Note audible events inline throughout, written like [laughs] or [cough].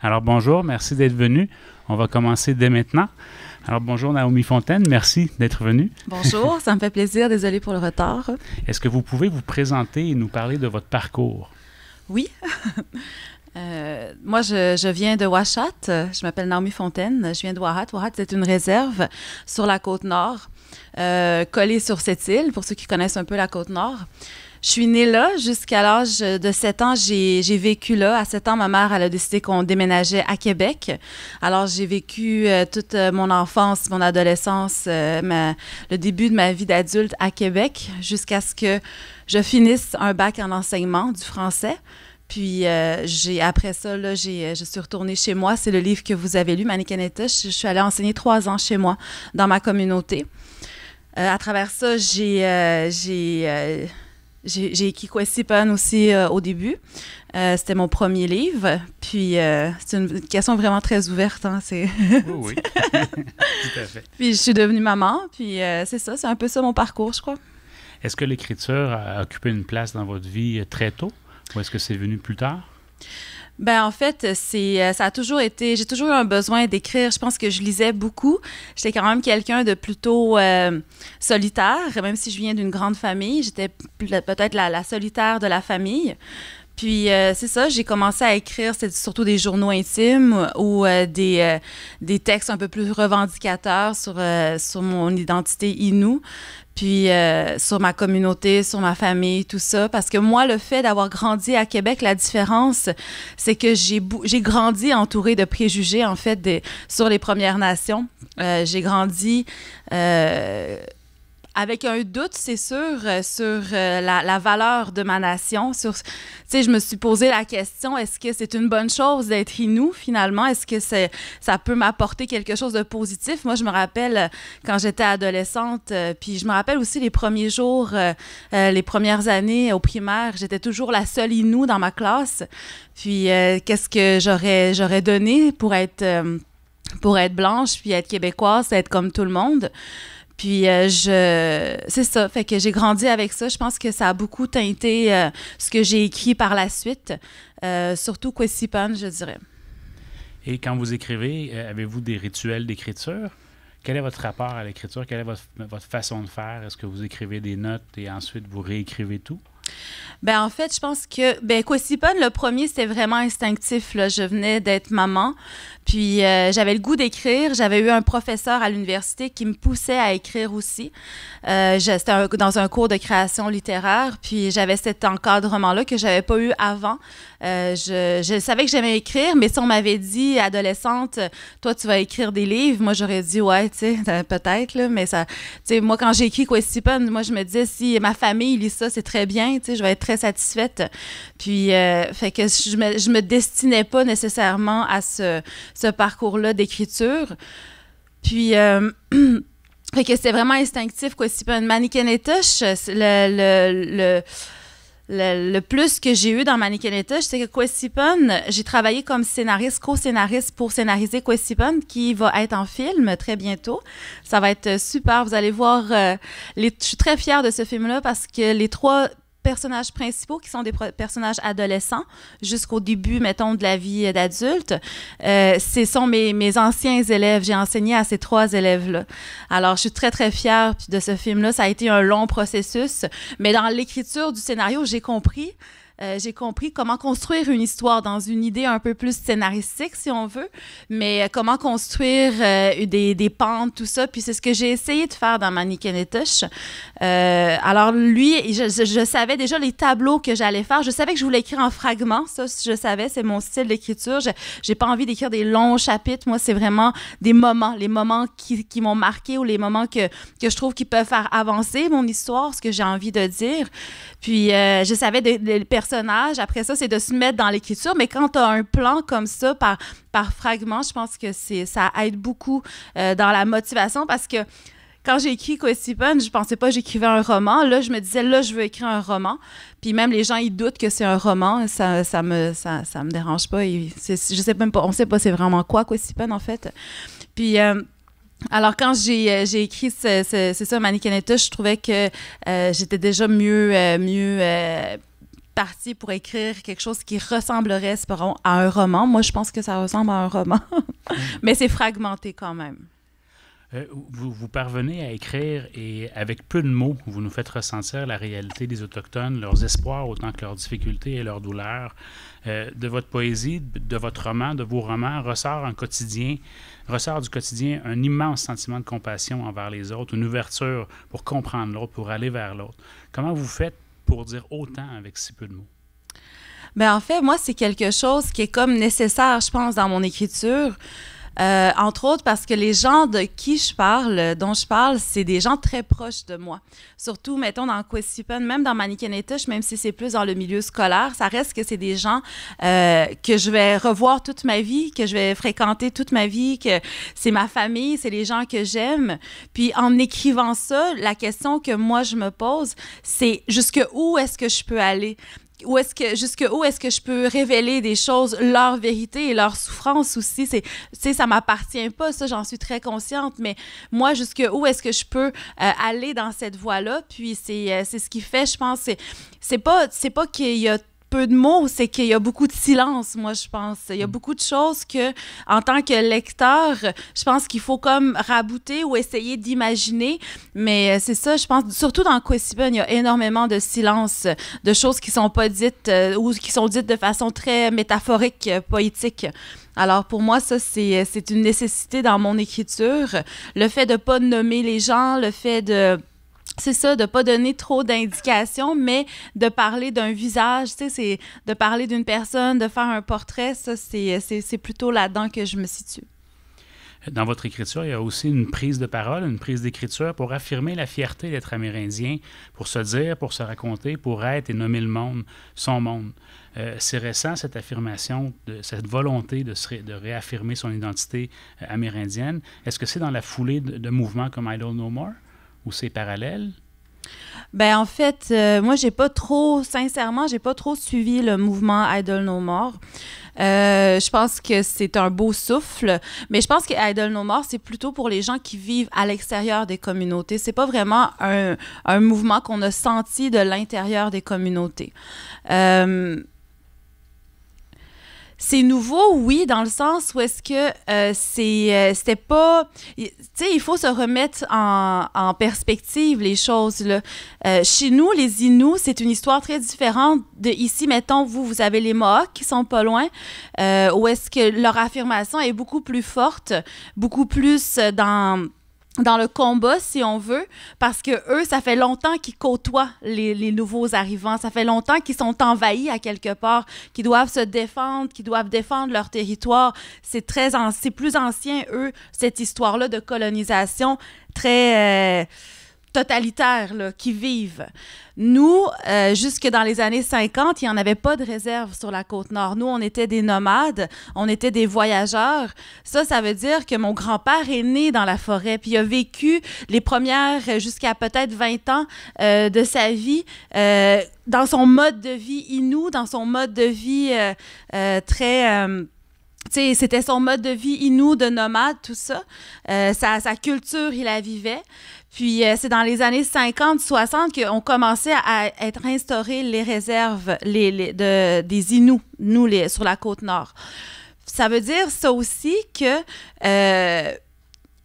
Alors bonjour, merci d'être venu. On va commencer dès maintenant. Alors bonjour Naomi Fontaine, merci d'être venu. Bonjour, [laughs] ça me fait plaisir, désolé pour le retard. Est-ce que vous pouvez vous présenter et nous parler de votre parcours? Oui. [laughs] Euh, moi, je, viens de Ouachat. Je m'appelle Naomi Fontaine. Je viens de Ouachat. Ouachat, c'est une réserve sur la côte nord, euh, collée sur cette île, pour ceux qui connaissent un peu la côte nord. Je suis née là jusqu'à l'âge de 7 ans. J'ai vécu là. À 7 ans, ma mère elle a décidé qu'on déménageait à Québec. Alors j'ai vécu euh, toute euh, mon enfance, mon adolescence, euh, le début de ma vie d'adulte à Québec jusqu'à ce que je finisse un bac en enseignement du français. Puis j'ai après ça, là, j'ai, je suis retournée chez moi. C'est le livre que vous avez lu, Manikaneta. Je, suis allée enseigner trois ans chez moi, dans ma communauté. à travers ça, j'ai, j'ai j'ai écrit Pan aussi euh, au début. Euh, c'était mon premier livre. Puis euh, c'est une question vraiment très ouverte. Hein, oui, [laughs] tout à fait. Puis je suis devenue maman. Puis c'est ça, c'est un peu ça mon parcours, je crois. Est-ce que l'écriture a occupé une place dans votre vie très tôt ou est-ce que c'est venu plus tard? Ben, en fait, c'est euh, ça a toujours été. J'ai toujours eu un besoin d'écrire. Je pense que je lisais beaucoup. J'étais quand même quelqu'un de plutôt euh, solitaire, même si je viens d'une grande famille. J'étais peut-être la, solitaire de la famille. Puis euh, c'est ça, j'ai commencé à écrire, c'est surtout des journaux intimes ou euh, des, euh, des textes un peu plus revendicateurs sur, sur mon identité inou, puis sur ma communauté, sur ma famille, tout ça. Parce que moi, le fait d'avoir grandi à Québec, la différence, c'est que j'ai, j'ai grandi entourée de préjugés, en fait, des, sur les Premières Nations. j'ai grandi avec un doute, c'est sûr, euh, sur euh, la, valeur de ma nation. Sur, je me suis posé la question est-ce que c'est une bonne chose d'être Inou finalement Est-ce que ça peut m'apporter quelque chose de positif Moi, je me rappelle euh, quand j'étais adolescente, puis je me rappelle aussi les premiers jours, les premières années au primaire, j'étais toujours la seule Inou dans ma classe. Puis qu'est-ce que j'aurais, j'aurais donné pour être, pour être blanche, puis être québécoise, être comme tout le monde puis euh, c'est ça, fait que j'ai grandi avec ça. Je pense que ça a beaucoup teinté euh, ce que j'ai écrit par la suite, euh, surtout surtout Pan, je dirais. Et quand vous écrivez, avez-vous des rituels d'écriture? Quel est votre rapport à l'écriture? Quelle est votre façon de faire? Est-ce que vous écrivez des notes et ensuite vous réécrivez tout? Ben en fait, je pense que ben pas le premier, c'était vraiment instinctif. Je venais d'être maman, puis euh, j'avais le goût d'écrire. J'avais eu un professeur à l'université qui me poussait à écrire aussi. Euh, c'était j'étais dans un cours de création littéraire, puis j'avais cet encadrement-là que j'avais pas eu avant. Euh, je, savais que j'aimais écrire, mais si on m'avait dit, adolescente, toi, tu vas écrire des livres, moi, j'aurais dit, ouais, tu sais, euh, peut-être, mais ça, tu sais, moi, quand j'ai écrit Stephen moi, je me disais, si ma famille lit ça, c'est très bien, tu sais, je vais être très satisfaite. Puis, euh, fait que je me, je me destinais pas nécessairement à ce, ce parcours-là d'écriture. Puis, [clears throat] fait que c'était vraiment instinctif, Stephen mannequin et touche le, le le, plus que j'ai eu dans Touche, c'est que Questipon, j'ai travaillé comme scénariste, co-scénariste pour scénariser Questipon, qui va être en film très bientôt. Ça va être super. Vous allez voir, euh, les, je suis très fière de ce film-là parce que les trois personnages principaux qui sont des personnages adolescents jusqu'au début, mettons, de la vie d'adulte. Euh, ce sont mes, mes anciens élèves. J'ai enseigné à ces trois élèves-là. Alors, je suis très, très fière de ce film-là. Ça a été un long processus, mais dans l'écriture du scénario, j'ai compris euh, j'ai compris comment construire une histoire dans une idée un peu plus scénaristique, si on veut, mais euh, comment construire euh, des, des, pentes, tout ça. Puis c'est ce que j'ai essayé de faire dans ma Touch. Euh, alors lui, je, savais déjà les tableaux que j'allais faire. Je savais que je voulais écrire en fragments. Ça, je savais, c'est mon style d'écriture. J'ai pas envie d'écrire des longs chapitres. Moi, c'est vraiment des moments, les moments qui, qui m'ont marqué ou les moments que, que je trouve qui peuvent faire avancer mon histoire, ce que j'ai envie de dire. Puis je savais de personnage. Après ça, c'est de se mettre dans l'écriture. Mais quand tu as un plan comme ça, par, par fragments je pense que c'est ça aide beaucoup euh, dans la motivation parce que quand j'ai écrit Questipen, je pensais pas que j'écrivais un roman. Là, je me disais, là, je veux écrire un roman. Puis même les gens, ils doutent que c'est un roman. Ça, ça me, ça, ça me dérange pas. Et je sais même pas, on sait pas c'est vraiment quoi Questipen, en fait. Puis... Euh, alors, quand j'ai euh, écrit C'est ça, Manicaneta, je trouvais que j'étais déjà mieux, mieux parti pour écrire quelque chose qui ressemblerait, espérons, à un roman. Moi, je pense que ça ressemble à un roman, [laughs] mais c'est fragmenté quand même. Euh, vous, vous, parvenez à écrire et avec peu de mots, vous nous faites ressentir la réalité des Autochtones, leurs espoirs autant que leurs difficultés et leurs douleurs. Euh, de votre poésie, de votre roman, de vos romans, ressort, en quotidien, ressort du quotidien un immense sentiment de compassion envers les autres, une ouverture pour comprendre l'autre, pour aller vers l'autre. Comment vous faites pour dire autant avec si peu de mots? Bien, en fait, moi, c'est quelque chose qui est comme nécessaire, je pense, dans mon écriture. Euh, entre autres parce que les gens de qui je parle, dont je parle, c'est des gens très proches de moi. Surtout, mettons, dans Questipen, même dans Mannequin et même si c'est plus dans le milieu scolaire, ça reste que c'est des gens euh, que je vais revoir toute ma vie, que je vais fréquenter toute ma vie, que c'est ma famille, c'est les gens que j'aime. Puis en écrivant ça, la question que moi je me pose, c'est jusque où est-ce que je peux aller? où est-ce que jusque où est-ce que je peux révéler des choses leur vérité et leur souffrance aussi c'est tu sais ça m'appartient pas ça j'en suis très consciente mais moi jusque où est-ce que je peux euh, aller dans cette voie là puis c'est euh, c'est ce qui fait je pense c'est c'est pas c'est pas qu'il y a de mots, c'est qu'il y a beaucoup de silence, moi, je pense. Il y a mm. beaucoup de choses que, en tant que lecteur, je pense qu'il faut comme rabouter ou essayer d'imaginer. Mais euh, c'est ça, je pense, surtout dans Questibon, il y a énormément de silence, de choses qui sont pas dites euh, ou qui sont dites de façon très métaphorique, euh, poétique. Alors pour moi, ça, c'est une nécessité dans mon écriture. Le fait de pas nommer les gens, le fait de c'est ça, de pas donner trop d'indications, mais de parler d'un visage, tu sais, c'est de parler d'une personne, de faire un portrait, ça, c'est plutôt là-dedans que je me situe. Dans votre écriture, il y a aussi une prise de parole, une prise d'écriture pour affirmer la fierté d'être amérindien, pour se dire, pour se raconter, pour être et nommer le monde, son monde. Euh, c'est récent, cette affirmation, de, cette volonté de, se de réaffirmer son identité euh, amérindienne. Est-ce que c'est dans la foulée de, de mouvements comme I Don't Know More? ou c'est parallèle? Ben en fait, euh, moi j'ai pas trop, sincèrement, j'ai pas trop suivi le mouvement Idol No More. Euh, je pense que c'est un beau souffle, mais je pense que Idol No More c'est plutôt pour les gens qui vivent à l'extérieur des communautés. C'est pas vraiment un, un mouvement qu'on a senti de l'intérieur des communautés. Euh, c'est nouveau, oui, dans le sens où est-ce que euh, c'est, euh, c'était pas. Tu sais, il faut se remettre en, en perspective les choses. Là. Euh, chez nous, les Inuits, c'est une histoire très différente de ici. Mettons, vous, vous avez les Mohawks qui sont pas loin, où est-ce que leur affirmation est beaucoup plus forte, beaucoup plus dans dans le combat, si on veut, parce que eux, ça fait longtemps qu'ils côtoient les, nouveaux arrivants, ça fait longtemps qu'ils sont envahis à quelque part, qu'ils doivent se défendre, qu'ils doivent défendre leur territoire. C'est très, c'est plus ancien eux cette histoire-là de colonisation très. Euh, totalitaires qui vivent. Nous, euh, jusque dans les années 50, il n'y en avait pas de réserve sur la côte nord. Nous, on était des nomades, on était des voyageurs. Ça, ça veut dire que mon grand-père est né dans la forêt, puis il a vécu les premières, jusqu'à peut-être 20 ans euh, de sa vie, euh, dans son mode de vie inou, dans son mode de vie très c'était son mode de vie inou, de nomade, tout ça. sa, culture, il la vivait. Puis euh, c'est dans les années 50-60 qu'on commençait à, être instauré les réserves des Inuits, nous, les, sur la côte nord. Ça veut dire ça aussi que euh,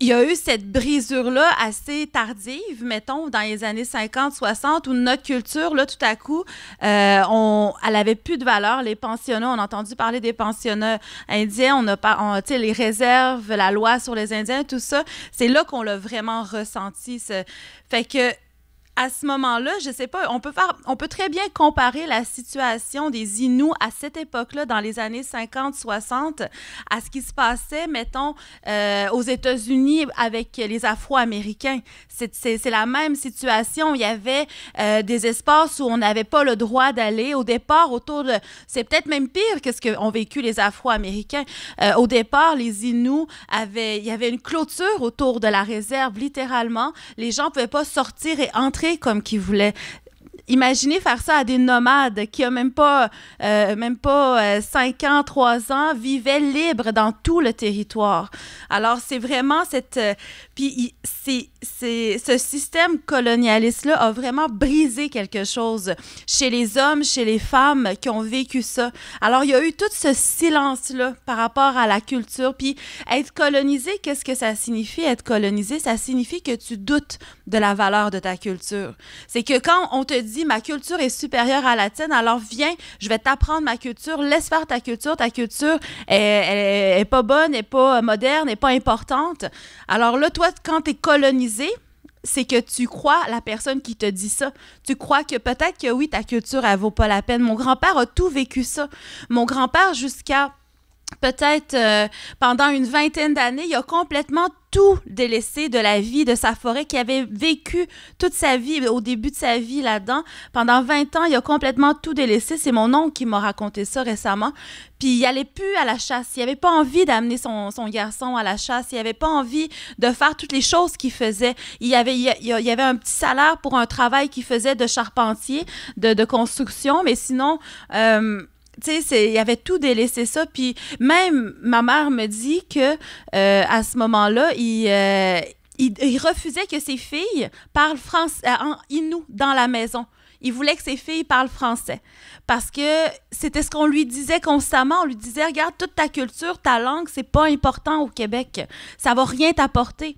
il y a eu cette brisure-là assez tardive, mettons, dans les années 50, 60, où notre culture, là, tout à coup, euh, on, elle avait plus de valeur. Les pensionnats, on a entendu parler des pensionnats indiens, on a, on, les réserves, la loi sur les Indiens, tout ça. C'est là qu'on l'a vraiment ressenti. Ce... Fait que à ce moment-là, je sais pas, on peut faire, on peut très bien comparer la situation des Inuits à cette époque-là, dans les années 50-60, à ce qui se passait, mettons, euh, aux États-Unis avec les Afro-Américains. C'est la même situation. Il y avait euh, des espaces où on n'avait pas le droit d'aller. Au départ, autour de, c'est peut-être même pire que ce qu'ont vécu les Afro-Américains. Euh, au départ, les Inuits avaient, il y avait une clôture autour de la réserve, littéralement. Les gens pouvaient pas sortir et entrer comme qu'ils voulait imaginez faire ça à des nomades qui, n'ont même pas, euh, même pas 5 euh, ans, 3 ans, vivaient libres dans tout le territoire. Alors, c'est vraiment cette, euh, puis c'est, ce système colonialiste-là a vraiment brisé quelque chose chez les hommes, chez les femmes qui ont vécu ça. Alors, il y a eu tout ce silence-là par rapport à la culture. Puis être colonisé, qu'est-ce que ça signifie être colonisé? Ça signifie que tu doutes de la valeur de ta culture. C'est que quand on te dit ma culture est supérieure à la tienne, alors viens, je vais t'apprendre ma culture, laisse faire ta culture, ta culture est, pas bonne, n'est pas moderne, n'est pas importante. Alors là, toi, quand tu es colonisé, c'est que tu crois la personne qui te dit ça. Tu crois que peut-être que oui, ta culture, elle vaut pas la peine. Mon grand-père a tout vécu ça. Mon grand-père, jusqu'à peut-être euh, pendant une vingtaine d'années, il a complètement tout délaissé de la vie de sa forêt, qui avait vécu toute sa vie, au début de sa vie là-dedans. Pendant 20 ans, il a complètement tout délaissé. C'est mon oncle qui m'a raconté ça récemment. Puis il n'allait plus à la chasse. Il n'avait pas envie d'amener son, garçon à la chasse. Il n'avait pas envie de faire toutes les choses qu'il faisait. Il avait, il, avait un petit salaire pour un travail qu'il faisait de charpentier, de, construction, mais sinon... Euh, tu sais, il avait tout délaissé ça. Puis même ma mère me dit que euh, à ce moment-là, euh, il, refusait que ses filles parlent français, euh, inou dans la maison. Il voulait que ses filles parlent français parce que c'était ce qu'on lui disait constamment. On lui disait regarde toute ta culture, ta langue, c'est pas important au Québec. Ça va rien t'apporter.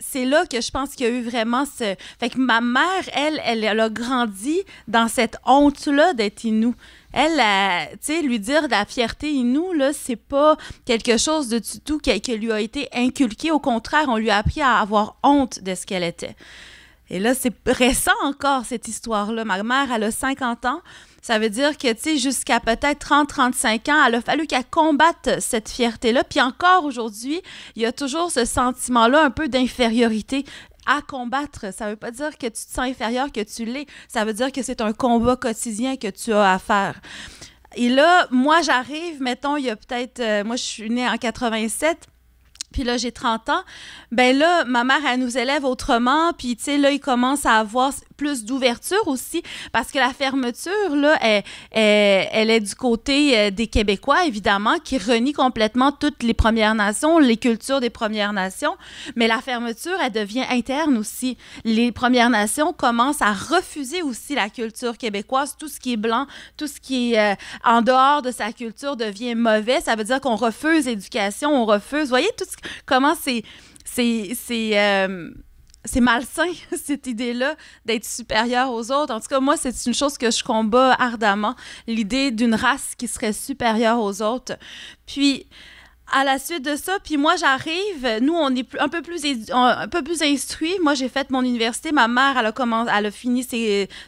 C'est là que je pense qu'il y a eu vraiment ce. Fait que ma mère, elle, elle, elle a grandi dans cette honte-là d'être Inou elle, euh, tu sais, lui dire de la fierté inoue, là, c'est pas quelque chose de tout qui, lui a été inculqué. Au contraire, on lui a appris à avoir honte de ce qu'elle était. Et là, c'est récent encore, cette histoire-là. Ma mère, elle a 50 ans. Ça veut dire que, tu sais, jusqu'à peut-être 30-35 ans, elle a fallu qu'elle combatte cette fierté-là. Puis encore aujourd'hui, il y a toujours ce sentiment-là un peu d'infériorité à combattre. Ça ne veut pas dire que tu te sens inférieur, que tu l'es. Ça veut dire que c'est un combat quotidien que tu as à faire. Et là, moi, j'arrive, mettons, il y a peut-être. Euh, moi, je suis née en 87 puis là, j'ai 30 ans, ben là, ma mère, elle nous élève autrement, puis tu sais, là, il commence à avoir plus d'ouverture aussi, parce que la fermeture, là, elle, elle, est du côté euh, des Québécois, évidemment, qui renie complètement toutes les Premières Nations, les cultures des Premières Nations, mais la fermeture, elle devient interne aussi. Les Premières Nations commencent à refuser aussi la culture québécoise, tout ce qui est blanc, tout ce qui est euh, en dehors de sa culture devient mauvais, ça veut dire qu'on refuse l'éducation, on refuse, vous voyez, tout ce comment c'est c'est euh, malsain, [laughs] cette idée-là, d'être supérieur aux autres. En tout cas, moi, c'est une chose que je combats ardemment, l'idée d'une race qui serait supérieure aux autres. Puis, à la suite de ça, puis moi j'arrive, nous on est un peu plus un peu plus instruits. Moi j'ai fait mon université, ma mère elle a commencé, elle a fini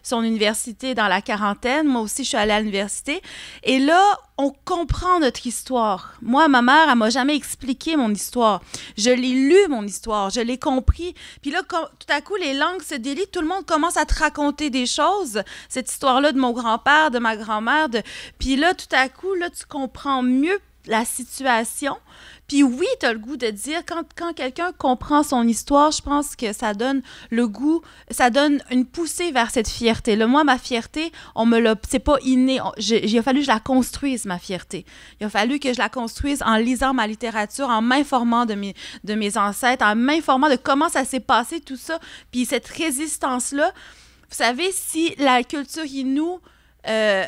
son université dans la quarantaine. Moi aussi je suis allée à l'université et là on comprend notre histoire. Moi ma mère elle m'a jamais expliqué mon histoire. Je l'ai lu mon histoire, je l'ai compris. Puis là tout à coup les langues se délient, tout le monde commence à te raconter des choses. Cette histoire là de mon grand-père, de ma grand-mère, de... puis là tout à coup là tu comprends mieux la situation. Puis oui, tu as le goût de dire, quand, quand quelqu'un comprend son histoire, je pense que ça donne le goût, ça donne une poussée vers cette fierté. Le, moi, ma fierté, on me l'a, c'est pas inné. j'ai il a fallu que je la construise, ma fierté. Il a fallu que je la construise en lisant ma littérature, en m'informant de mes, de mes ancêtres, en m'informant de comment ça s'est passé, tout ça. Puis cette résistance-là, vous savez, si la culture inou... Euh,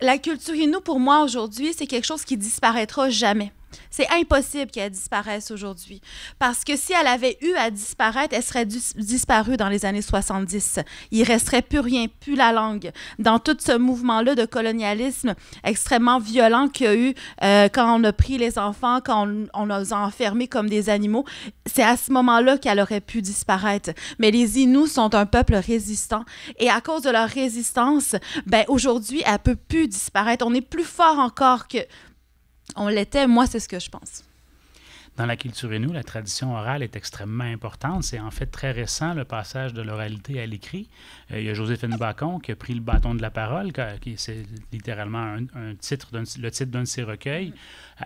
la culture inou, pour moi, aujourd'hui, c'est quelque chose qui disparaîtra jamais. C'est impossible qu'elle disparaisse aujourd'hui. Parce que si elle avait eu à disparaître, elle serait disparue dans les années 70. Il resterait plus rien, plus la langue. Dans tout ce mouvement-là de colonialisme extrêmement violent qu'il y a eu euh, quand on a pris les enfants, quand on, les a enfermés comme des animaux, c'est à ce moment-là qu'elle aurait pu disparaître. Mais les Inuits sont un peuple résistant. Et à cause de leur résistance, ben, aujourd'hui, elle peut plus disparaître. On est plus fort encore que on l'était, moi, c'est ce que je pense. Dans la culture et nous, la tradition orale est extrêmement importante. C'est en fait très récent le passage de l'oralité à l'écrit. Euh, il y a Joséphine Bacon qui a pris le bâton de la parole, qui c'est littéralement un, titre le titre d'un de ses recueils.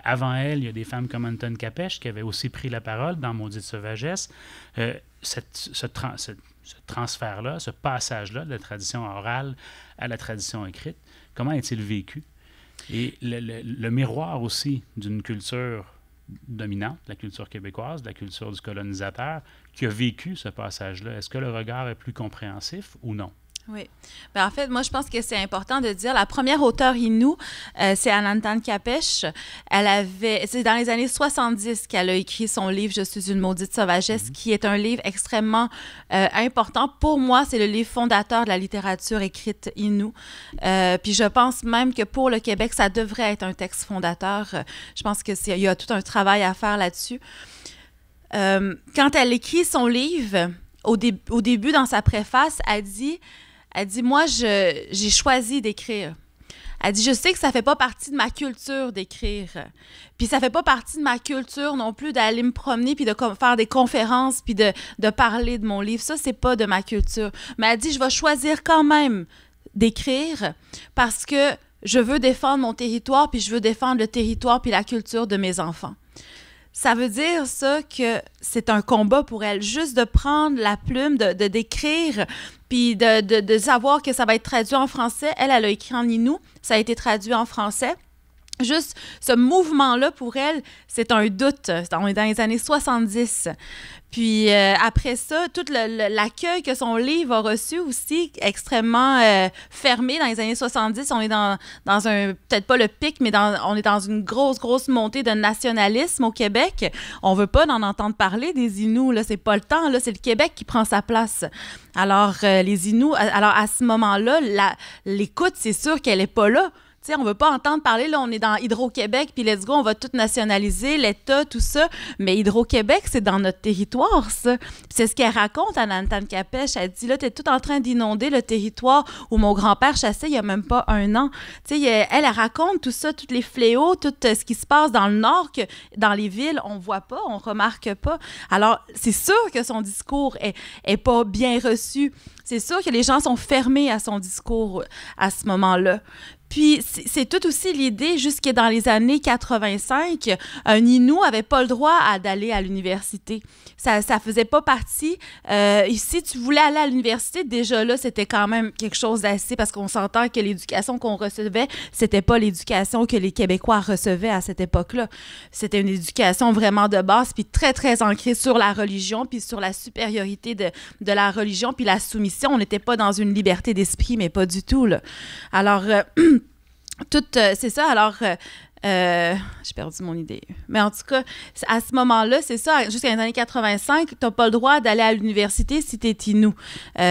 avant elle, il y a des femmes comme Anton Capèche qui avaient aussi pris la parole dans Maudite sauvagesse. Euh, ce transfert-là, ce passage-là de la tradition orale à la tradition écrite, comment est-il vécu? Et le, miroir aussi d'une culture dominante, la culture québécoise, la culture du colonisateur, qui a vécu ce passage-là. Est-ce que le regard est plus compréhensif ou non? Oui. Ben, en fait, moi, je pense que c'est important de dire la première auteure Inou, euh, c'est Anantane Kapesh. Elle avait, c'est dans les années 70 qu'elle a écrit son livre Je suis une maudite sauvagesse, mhm. qui est un livre extrêmement euh, important. Pour moi, c'est le livre fondateur de la littérature écrite Inou. Euh, puis je pense même que pour le Québec, ça devrait être un texte fondateur. Je pense qu'il y a tout un travail à faire là-dessus. quand elle écrit son livre, au, au début, dans sa préface, elle dit elle dit Moi, j'ai choisi d'écrire. Elle dit Je sais que ça ne fait pas partie de ma culture d'écrire. Puis ça ne fait pas partie de ma culture non plus d'aller me promener puis de faire des conférences puis de, parler de mon livre. Ça, c'est pas de ma culture. Mais elle dit Je vais choisir quand même d'écrire parce que je veux défendre mon territoire puis je veux défendre le territoire puis la culture de mes enfants. Ça veut dire ça que c'est un combat pour elle, juste de prendre la plume, de décrire, puis de, de, de, savoir que ça va être traduit en français. Elle, elle a écrit en inou, ça a été traduit en français. Juste ce mouvement-là, pour elle, c'est un doute. On est dans les années 70. Puis euh, après ça, tout l'accueil que son livre a reçu aussi, extrêmement euh, fermé dans les années 70. On est dans, un, peut-être pas le pic, mais on est dans une grosse, grosse montée de nationalisme au Québec. On veut pas en entendre parler des Inuits, là, c'est pas le temps, là, c'est le Québec qui prend sa place. Alors, euh, les Inuits, alors à ce moment-là, l'écoute, c'est sûr qu'elle est pas là. On on veut pas entendre parler, là, on est dans Hydro-Québec, puis let's go, on va tout nationaliser, l'État, tout ça. Mais Hydro-Québec, c'est dans notre territoire, ça. c'est ce qu'elle raconte, Anantane Capèche. Elle dit, là, es tout en train d'inonder le territoire où mon grand-père chassait il y a même pas un an. Tu elle, raconte tout ça, tous les fléaux, tout euh, ce qui se passe dans le Nord, que dans les villes, on voit pas, on remarque pas. Alors, c'est sûr que son discours est, est pas bien reçu. C'est sûr que les gens sont fermés à son discours euh, à ce moment-là. Puis c'est tout aussi l'idée, jusque dans les années 85, un Inou n'avait pas le droit d'aller à l'université. Ça ne faisait pas partie. Euh, et si tu voulais aller à l'université, déjà là, c'était quand même quelque chose d'assez, parce qu'on s'entend que l'éducation qu'on recevait, c'était pas l'éducation que les Québécois recevaient à cette époque-là. C'était une éducation vraiment de base, puis très, très ancrée sur la religion, puis sur la supériorité de, de la religion, puis la soumission. On n'était pas dans une liberté d'esprit, mais pas du tout. Là. Alors... Euh, [clears throat] tout, euh, c'est ça. Alors, euh, euh, j'ai perdu mon idée. Mais en tout cas, à ce moment-là, c'est ça, jusqu'à les années 85, tu n'as pas le droit d'aller à l'université si tu es Inou.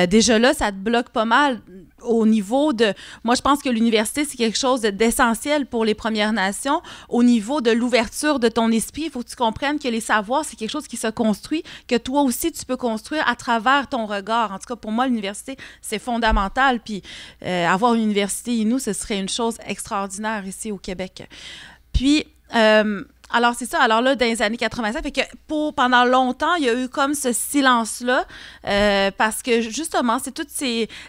déjà là, ça te bloque pas mal au niveau de... Moi, je pense que l'université, c'est quelque chose d'essentiel pour les Premières Nations. Au niveau de l'ouverture de ton esprit, il faut que tu comprennes que les savoirs, c'est quelque chose qui se construit, que toi aussi, tu peux construire à travers ton regard. En tout cas, pour moi, l'université, c'est fondamental. Puis euh, avoir une université nous, ce serait une chose extraordinaire ici au Québec. Puis... Euh, alors, c'est ça. Alors là, dans les années 85, fait que pour, pendant longtemps, il y a eu comme ce silence-là, euh, parce que justement, c'est toute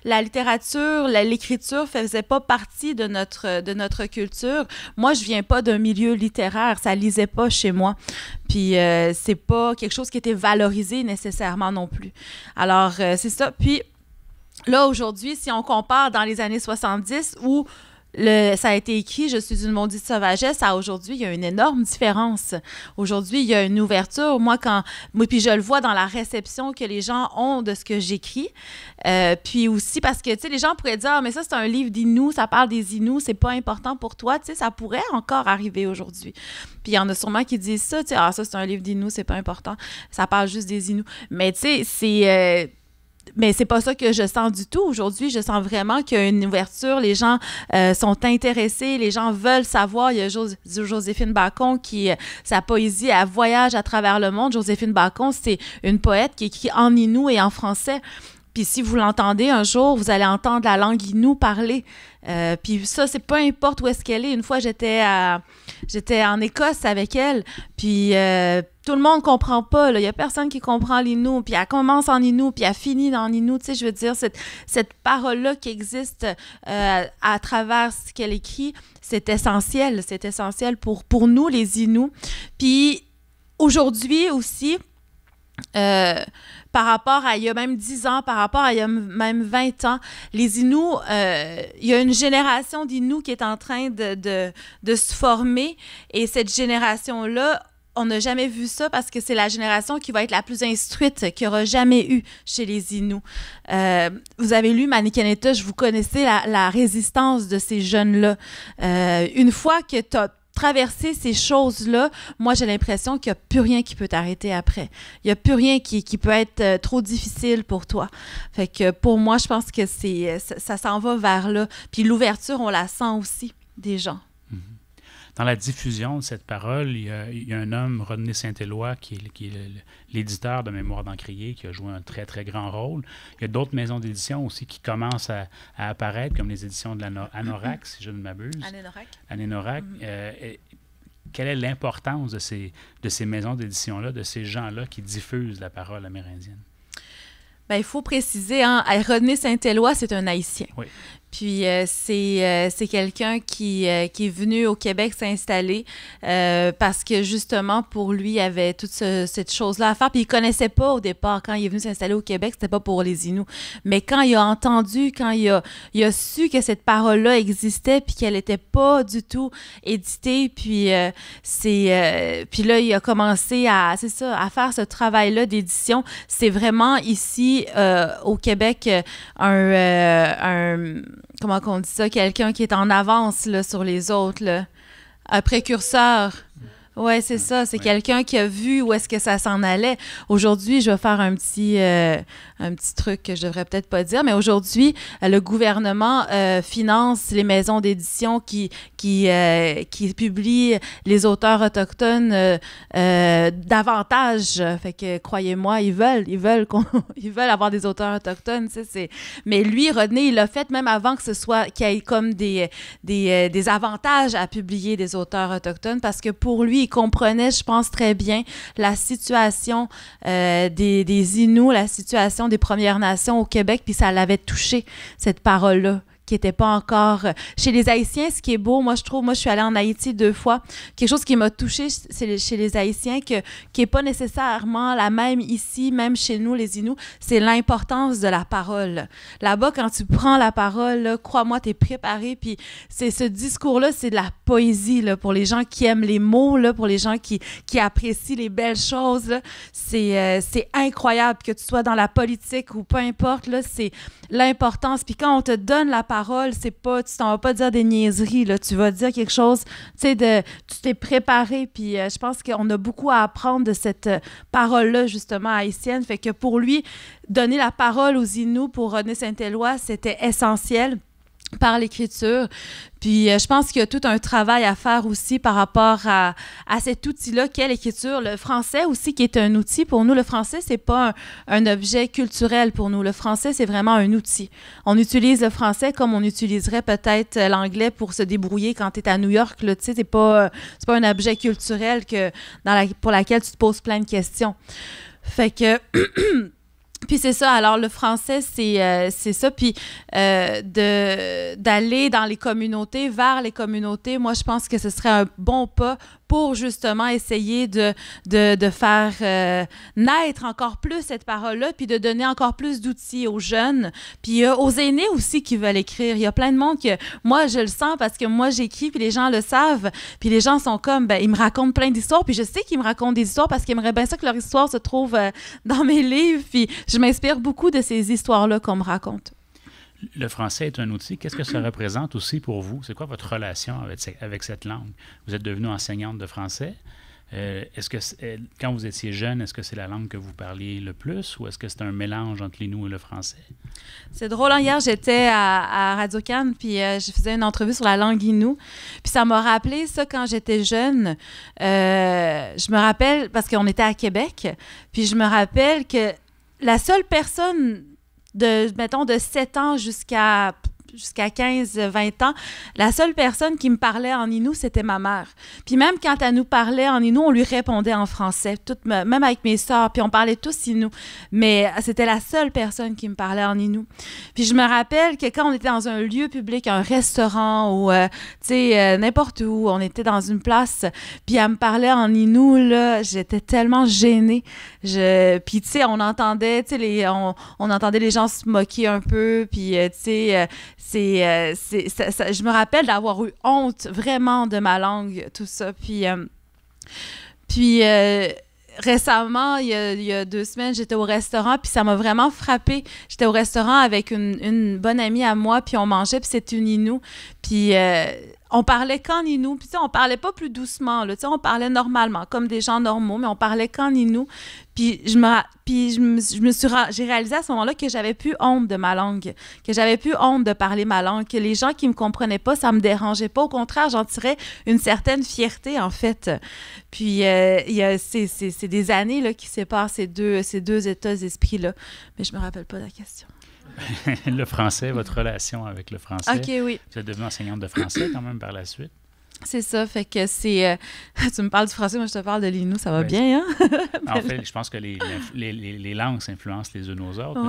la littérature, l'écriture faisait pas partie de notre, de notre culture. Moi, je viens pas d'un milieu littéraire. Ça lisait pas chez moi. Puis, ce euh, c'est pas quelque chose qui était valorisé nécessairement non plus. Alors, euh, c'est ça. Puis, Là, aujourd'hui, si on compare dans les années 70 où ça a été écrit Je suis une maudite sauvagesse ça aujourd'hui, il y a une énorme différence. Aujourd'hui, il y a une ouverture. Moi, quand. puis je le vois dans la réception que les gens ont de ce que j'écris. Euh, puis aussi parce que, tu sais, les gens pourraient dire ah, mais ça, c'est un livre d'Inou, ça parle des Inou, c'est pas important pour toi. Tu sais, ça pourrait encore arriver aujourd'hui. Puis il y en a sûrement qui disent ça, tu ah, ça, c'est un livre d'Inou, c'est pas important. Ça parle juste des Inou. Mais tu sais, c'est. Euh, mais c'est pas ça que je sens du tout. Aujourd'hui, je sens vraiment qu'il y a une ouverture. Les gens euh, sont intéressés, les gens veulent savoir. Il y a Josephine Joséphine Bacon qui, euh, sa poésie, elle voyage à travers le monde. Joséphine Bacon, c'est une poète qui écrit en inou et en français. Puis si vous l'entendez un jour, vous allez entendre la langue inou parler. Euh, puis ça, c'est peu importe où est-ce qu'elle est. Une fois, j'étais j'étais en Écosse avec elle. Puis tout le monde comprend pas. Il y a personne qui comprend l'inou. Puis elle commence en inou, puis elle finit en inou. Tu sais, je veux dire, cette, parole-là qui existe euh, à travers ce qu'elle écrit, c'est essentiel. C'est essentiel pour, pour nous, les Inou Puis aujourd'hui aussi, euh, par rapport à il y a même 10 ans, par rapport à il y a même 20 ans, les Inou euh, il y a une génération d'Inou qui est en train de, de se former et cette génération-là on n'a jamais vu ça parce que c'est la génération qui va être la plus instruite qu'il n'y aura jamais eu chez les Inuits. Euh, vous avez lu je vous connaissez la, résistance de ces jeunes-là. Euh, une fois que tu as traversé ces choses-là, moi j'ai l'impression qu'il n'y a plus rien qui peut t'arrêter après. Il n'y a plus rien qui, peut être euh, trop difficile pour toi. Fait que pour moi, je pense que c'est ça, ça s'en va vers là. Puis l'ouverture, on la sent aussi des gens dans la diffusion de cette parole, il y a, un homme, Rodney Saint-Éloi, qui est, l'éditeur de Mémoire d'Encrier, qui a joué un très, très grand rôle. Il y a d'autres maisons d'édition aussi qui commencent à, apparaître, comme les éditions de l'Anorac, si je ne m'abuse. Anénorax. Mm-hmm. Euh, quelle est l'importance de ces, de ces maisons d'édition-là, de ces gens-là qui diffusent la parole amérindienne? Bien, il faut préciser, hein, Saint-Éloi, c'est un Haïtien. Oui. Puis euh, c'est, euh, c'est quelqu'un qui, euh, qui, est venu au Québec s'installer parce que justement pour lui, il y avait toute cette chose-là à faire. Puis il connaissait pas au départ quand il est venu s'installer au Québec, c'était pas pour les Inuits. Mais quand il a entendu, quand il a, il a su que cette parole-là existait, puis qu'elle n'était pas du tout éditée, puis c'est puis là il a commencé à c'est ça à faire ce travail-là d'édition. C'est vraiment ici au Québec un comment on dit ça, quelqu'un qui est en avance là, sur les autres, un précurseur. Mm. Oui, c'est ça. C'est quelqu'un qui a vu où est-ce que ça s'en allait. Aujourd'hui, je vais faire un petit, euh, un petit truc que je devrais peut-être pas dire, mais aujourd'hui, euh, le gouvernement euh, finance les maisons d'édition qui, qui, qui publient les auteurs autochtones davantage. Fait que croyez-moi, ils veulent, ils veulent qu'on, [laughs] ils veulent avoir des auteurs autochtones. C'est, mais lui, René, il l'a fait même avant que ce soit qu'il y ait comme des, des, des avantages à publier des auteurs autochtones parce que pour lui, comprenait, je pense, très bien la situation euh, des, des Inuits, la situation des Premières Nations au Québec, puis ça l'avait touché, cette parole-là qui n'était pas encore. Euh, chez les Haïtiens, ce qui est beau, moi, je trouve, moi, je suis allée en Haïti deux fois. Quelque chose qui m'a touchée c'est chez les Haïtiens, que, qui n'est pas nécessairement la même ici, même chez nous, les Inuits, c'est l'importance de la parole. Là-bas, quand tu prends la parole, crois-moi, tu es préparé. Puis c'est ce discours-là, c'est de la poésie là, pour les gens qui aiment les mots, là, pour les gens qui, qui apprécient les belles choses. C'est euh, c'est incroyable que tu sois dans la politique ou peu importe. C'est l'importance. Puis quand on te donne la parole, parole, c'est pas, tu t'en vas pas dire des niaiseries, là. Tu vas dire quelque chose, tu sais, de, tu t'es préparé. Puis euh, je pense qu'on a beaucoup à apprendre de cette euh, parole-là, justement, haïtienne. Fait que pour lui, donner la parole aux Inuits pour René Saint-Éloi, c'était essentiel par l'écriture. Puis euh, je pense qu'il y a tout un travail à faire aussi par rapport à, cet outil-là qu'est l'écriture. Le français aussi, qui est un outil pour nous. Le français, c'est pas un, objet culturel pour nous. Le français, c'est vraiment un outil. On utilise le français comme on utiliserait peut-être euh, l'anglais pour se débrouiller quand tu es à New York. Tu sais, c'est pas, euh, pas un objet culturel que, pour laquelle tu te poses plein de questions. Fait que... [clears throat] Puis c'est ça, alors le français, c'est euh, ça. Puis euh, de d'aller dans les communautés, vers les communautés, moi, je pense que ce serait un bon pas pour justement essayer de, de, de faire euh, naître encore plus cette parole-là, puis de donner encore plus d'outils aux jeunes, puis aux aînés aussi qui veulent écrire. Il y a plein de monde que moi, je le sens parce que moi, j'écris, puis les gens le savent, puis les gens sont comme, ben, ils me racontent plein d'histoires, puis je sais qu'ils me racontent des histoires parce qu'ils aimeraient bien ça que leur histoire se trouve euh, dans mes livres, puis je m'inspire beaucoup de ces histoires-là qu'on me raconte le français est un outil. Qu'est-ce que ça représente aussi pour vous? C'est quoi votre relation avec, cette langue? Vous êtes devenue enseignante de français. Euh, est-ce que, euh, quand vous étiez jeune, est-ce que c'est la langue que vous parliez le plus ou est-ce que c'est un mélange entre l'inou et le français? C'est drôle. Hein. Hier, j'étais à, Radio can puis euh, je faisais une entrevue sur la langue Inou. Puis ça m'a rappelé ça quand j'étais jeune. je me rappelle, parce qu'on était à Québec, puis je me rappelle que la seule personne de, mettons, de 7 ans jusqu'à jusqu'à 15, 20 ans, la seule personne qui me parlait en Inou, c'était ma mère. Puis même quand elle nous parlait en Inou, on lui répondait en français, toute, même avec mes sœurs, puis on parlait tous Inou. Mais c'était la seule personne qui me parlait en Inou. Puis je me rappelle que quand on était dans un lieu public, un restaurant ou, euh, tu sais, euh, n'importe où, on était dans une place, puis elle me parlait en Inou, là, j'étais tellement gênée. Puis, tu sais, on entendait, tu les... on, entendait les gens se moquer un peu. Puis, euh, tu sais, euh, c'est, euh, je me rappelle d'avoir eu honte vraiment de ma langue, tout ça. Puis, puis récemment, il y, a, deux semaines, j'étais au restaurant, puis ça m'a vraiment frappé, J'étais au restaurant avec une, bonne amie à moi, puis on mangeait, puis c'était une Inou. Puis on parlait qu'en Inou, puis on parlait pas plus doucement, là, on parlait normalement, comme des gens normaux, mais on parlait qu'en Inou. Puis puis je me, je me suis, j'ai réalisé à ce moment-là que j'avais plus honte de ma langue, que j'avais plus honte de parler ma langue, que les gens qui me comprenaient pas, ça me dérangeait pas. Au contraire, j'en tirais une certaine fierté, en fait. Puis euh, c'est des années là, qui séparent ces deux, ces deux états d'esprit-là. Mais je me rappelle pas la question. [laughs] le français, votre relation avec le français. OK, oui. Vous êtes devenue enseignante de français quand même par la suite. C'est ça, fait que c'est. Euh, [laughs] tu me parles du français, moi je te parle de l'inou, ça va bien, hein? [laughs] en fait, je pense que les, les, les, langues s'influencent les unes aux autres.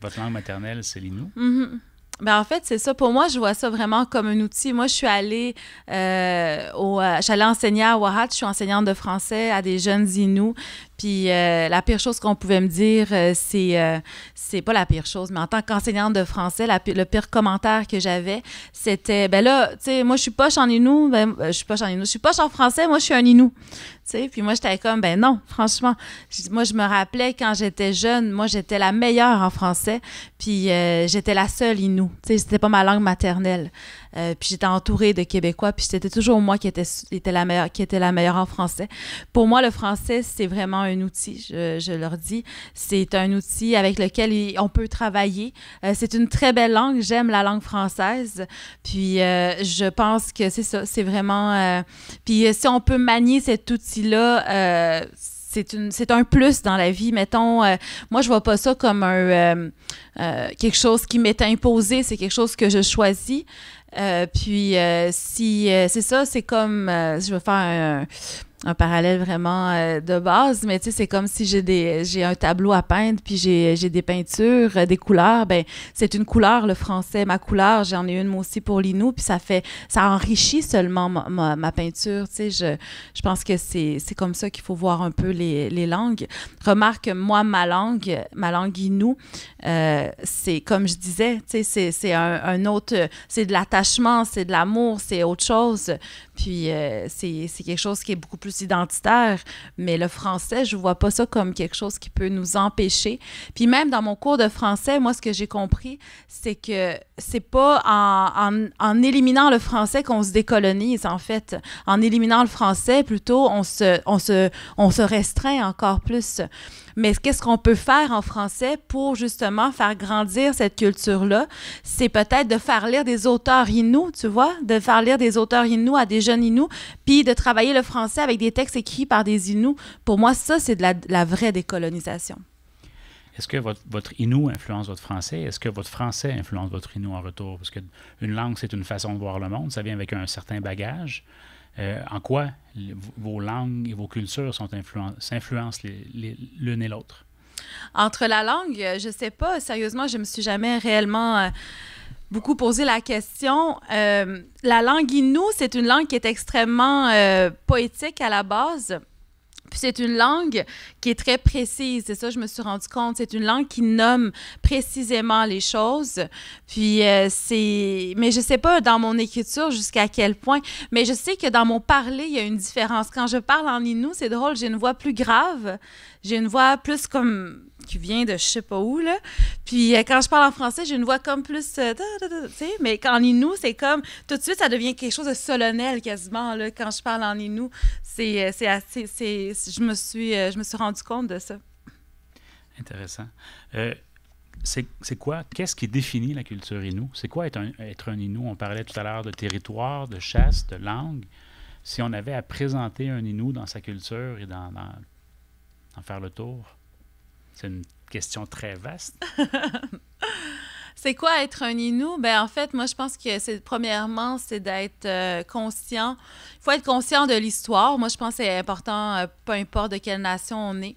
Votre langue maternelle, c'est l'inou. Mm-hmm. Ben en fait, c'est ça. Pour moi, je vois ça vraiment comme un outil. Moi, je suis allée, euh, au, euh, j'allais enseigner à Wahat. Je suis enseignante de français à des jeunes Inuits. Puis euh, la pire chose qu'on pouvait me dire, c'est, c'est pas la pire chose, mais en tant qu'enseignante de français, le pire commentaire que j'avais, c'était, ben là, tu sais, moi, je suis poche en Inou, ben, je suis poche en Inou, je suis poche en français, moi, je suis un Inou. Puis moi, j'étais comme, ben non, franchement. Moi, je me rappelais quand j'étais jeune, moi, j'étais la meilleure en français, puis euh, j'étais la seule Inou. C'était pas ma langue maternelle. Euh, puis j'étais entourée de Québécois, puis c'était toujours moi qui était, la meilleure, qui était la meilleure en français. Pour moi, le français, c'est vraiment un outil, je, leur dis. C'est un outil avec lequel on peut travailler. Euh, c'est une très belle langue. J'aime la langue française. Puis euh, je pense que c'est ça, c'est vraiment... puis si on peut manier cet outil-là, c'est un plus dans la vie mettons moi je vois pas ça comme un quelque chose qui m'est imposé c'est quelque chose que je choisis euh, puis, euh, si euh, c'est ça, c'est comme, je vais faire un, un parallèle vraiment euh, de base, mais tu sais, c'est comme si j'ai des j'ai un tableau à peindre, puis j'ai, j'ai des peintures, euh, des couleurs. Ben, c'est une couleur, le français, ma couleur, j'en ai une aussi pour l'Inou, puis ça fait ça enrichit seulement ma, ma, peinture. Tu sais, je, je pense que c'est, c'est comme ça qu'il faut voir un peu les, les langues. Remarque, moi, ma langue, ma langue Inou, euh, c'est comme je disais, tu sais, c'est, c'est un autre, c'est de l'attachement, c'est de l'amour, c'est autre chose. Puis euh, c'est quelque chose qui est beaucoup plus identitaire. Mais le français, je vois pas ça comme quelque chose qui peut nous empêcher. Puis même dans mon cours de français, moi, ce que j'ai compris, c'est que c'est pas en, en, en, éliminant le français qu'on se décolonise, en fait. En éliminant le français, plutôt, on se, on se, on se restreint encore plus. Mais qu'est-ce qu'on peut faire en français pour justement faire grandir cette culture-là? C'est peut-être de faire lire des auteurs inou, tu vois, de faire lire des auteurs inou à des jeunes puis de travailler le français avec des textes écrits par des Inuits. Pour moi, ça, c'est de la, vraie décolonisation. Est-ce que votre, votre influence votre français? Est-ce que votre français influence votre Inou en retour? Parce qu'une langue, c'est une façon de voir le monde. Ça vient avec un certain bagage. Euh, en quoi vos langues et vos cultures s'influencent l'une et l'autre? Entre la langue, euh, je sais pas. Sérieusement, je me suis jamais réellement... Euh, beaucoup posé la question. Euh, la langue inou c'est une langue qui est extrêmement euh, poétique à la base. Puis c'est une langue qui est très précise, c'est ça, je me suis rendu compte. C'est une langue qui nomme précisément les choses. Puis euh, c'est. Mais je sais pas dans mon écriture jusqu'à quel point, mais je sais que dans mon parler, il y a une différence. Quand je parle en Innu, c'est drôle, j'ai une voix plus grave, j'ai une voix plus comme. qui vient de je sais pas où, là. Puis euh, quand je parle en français, j'ai une voix comme plus. Euh, tu sais, mais en Innu, c'est comme. tout de suite, ça devient quelque chose de solennel quasiment, là, quand je parle en Innu c'est, euh, c'est, c'est, je, me suis, euh, je me suis rendu compte de ça. Intéressant. Euh, c'est quoi, qu'est-ce qui définit la culture Inou? C'est quoi être un, être un Inou? On parlait tout à l'heure de territoire, de chasse, de langue. Si on avait à présenter un Inou dans sa culture et dans, dans, faire le tour, c'est une question très vaste. [laughs] C'est quoi être un Inou? Ben, en fait, moi, je pense que c'est premièrement, c'est d'être euh, conscient. Il faut être conscient de l'histoire. Moi, je pense que c'est important, euh, peu importe de quelle nation on est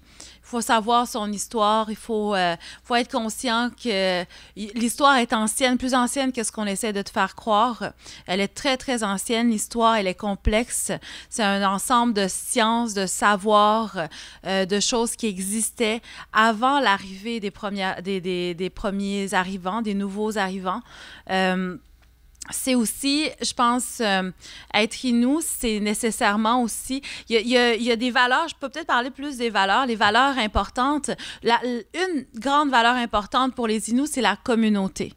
faut savoir son histoire, il faut, euh, faut être conscient que l'histoire est ancienne, plus ancienne que ce qu'on essaie de te faire croire. Elle est très, très ancienne, l'histoire, elle est complexe. C'est un ensemble de sciences, de savoirs, euh, de choses qui existaient avant l'arrivée des, des, des, des, premiers arrivants, des nouveaux arrivants. Euh, c'est aussi, je pense, euh, être inou, c'est nécessairement aussi. Il y, a, des valeurs, je peux peut-être parler plus des valeurs, les valeurs importantes. La, une grande valeur importante pour les inou, c'est la communauté.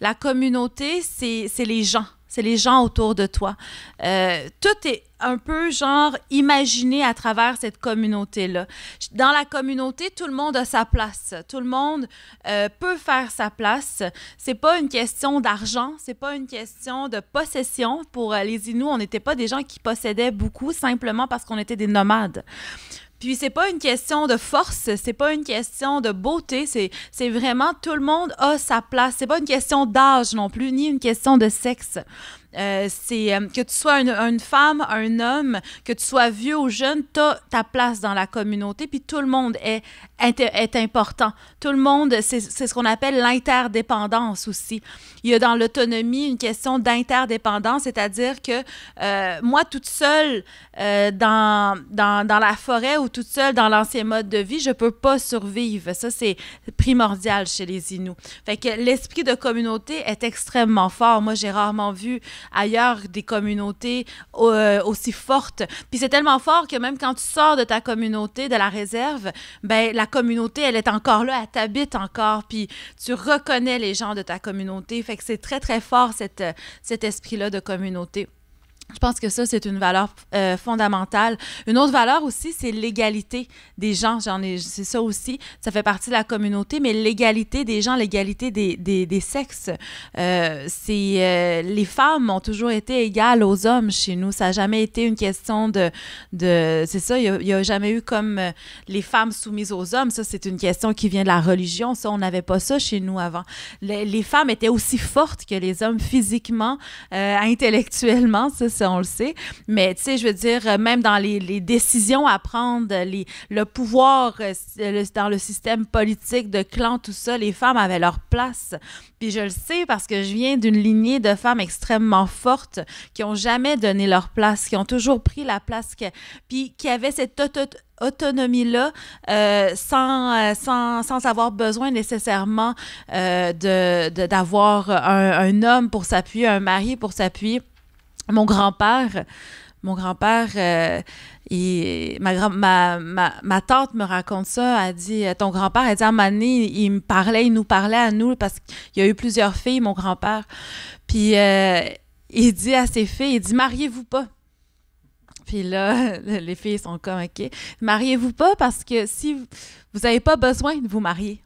La communauté, c'est les gens les gens autour de toi. Euh, tout est un peu genre imaginé à travers cette communauté-là. Dans la communauté, tout le monde a sa place. Tout le monde euh, peut faire sa place. C'est pas une question d'argent, c'est pas une question de possession. Pour euh, les Inuits, on n'était pas des gens qui possédaient beaucoup simplement parce qu'on était des nomades. Puis c'est pas une question de force, c'est pas une question de beauté, c'est vraiment tout le monde a sa place. C'est pas une question d'âge non plus, ni une question de sexe. Euh, c'est euh, que tu sois une, femme, un homme, que tu sois vieux ou jeune, tu as ta place dans la communauté, puis tout le monde est, est important. Tout le monde, c'est ce qu'on appelle l'interdépendance aussi. Il y a dans l'autonomie une question d'interdépendance, c'est-à-dire que euh, moi, toute seule dans, dans, dans, la forêt ou toute seule dans l'ancien mode de vie, je peux pas survivre. Ça, c'est primordial chez les Inuits. Fait que l'esprit de communauté est extrêmement fort. Moi, j'ai rarement vu ailleurs des communautés euh, aussi fortes. Puis c'est tellement fort que même quand tu sors de ta communauté, de la réserve, ben la communauté, elle est encore là, elle t'habite encore, puis tu reconnais les gens de ta communauté. Fait que c'est très, très fort euh, cet esprit-là de communauté. Je pense que ça, c'est une valeur euh, fondamentale. Une autre valeur aussi, c'est l'égalité des gens. J'en ai, c'est ça aussi. Ça fait partie de la communauté, mais l'égalité des gens, l'égalité des, des, des sexes. Euh, c'est euh, les femmes ont toujours été égales aux hommes chez nous. Ça n'a jamais été une question de, de c'est ça. Il n'y a, jamais eu comme euh, les femmes soumises aux hommes. Ça, c'est une question qui vient de la religion. Ça, on n'avait pas ça chez nous avant. les femmes étaient aussi fortes que les hommes physiquement, intellectuellement. Ça, ça, on le sait. Mais tu sais, je veux dire, euh, même dans les, les décisions à prendre, les, le pouvoir euh, euh, dans le système politique de clan, tout ça, les femmes avaient leur place. Puis je le sais parce que je viens d'une lignée de femmes extrêmement fortes qui ont jamais donné leur place, qui ont toujours pris la place, puis qui avaient cette autonomie-là sans, sans, sans, avoir besoin nécessairement d'avoir un, un homme pour s'appuyer, un mari pour s'appuyer. Mon grand-père, mon grand-père, euh, ma, ma, tante me raconte ça. Elle dit euh, Ton grand-père, elle dit à Mané, il me parlait, il nous parlait à nous parce qu'il y a eu plusieurs filles, mon grand-père. Puis euh, il dit à ses filles Il dit Mariez-vous pas. Puis là, [laughs] les filles sont comme OK. Mariez-vous pas parce que si vous n'avez pas besoin de vous marier.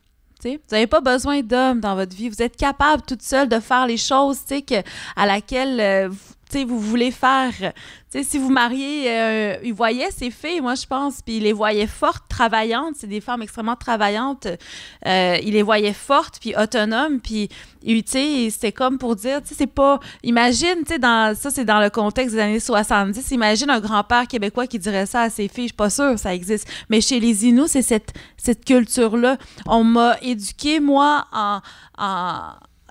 vous n'avez pas besoin d'hommes dans votre vie. Vous êtes capable toute seule de faire les choses à laquelle vous vous voulez faire. Euh, si vous mariez, Il euh, ils voyaient ces filles, moi, je pense, puis ils les voyait fortes, travaillantes. C'est des femmes extrêmement travaillantes. Il euh, ils les voyait fortes, puis autonomes, puis, tu sais, c'était comme pour dire, tu sais, c'est pas. Imagine, tu sais, dans, ça, c'est dans le contexte des années 70. Imagine un grand-père québécois qui dirait ça à ses filles. Je suis pas sûre, ça existe. Mais chez les Inuits, c'est cette, cette culture-là. On m'a éduqué moi, en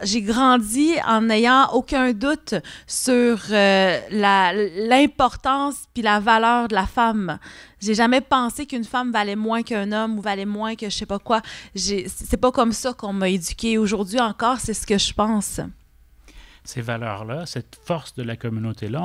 j'ai grandi en n'ayant aucun doute sur euh, l'importance puis la valeur de la femme. J'ai jamais pensé qu'une femme valait moins qu'un homme ou valait moins que je sais pas quoi. C'est pas comme ça qu'on m'a éduquée. Aujourd'hui encore, c'est ce que je pense. Ces valeurs-là, cette force de la communauté-là,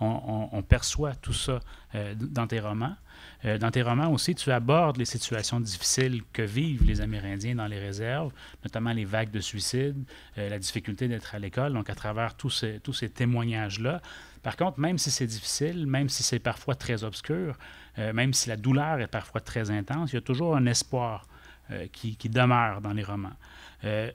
on, perçoit tout ça euh, dans tes romans dans tes romans aussi, tu abordes les situations difficiles que vivent les Amérindiens dans les réserves, notamment les vagues de suicide, la difficulté d'être à l'école, donc à travers tous ces, témoignages-là. Par contre, même si c'est difficile, même si c'est parfois très obscur, même si la douleur est parfois très intense, il y a toujours un espoir qui, demeure dans les romans. Euh,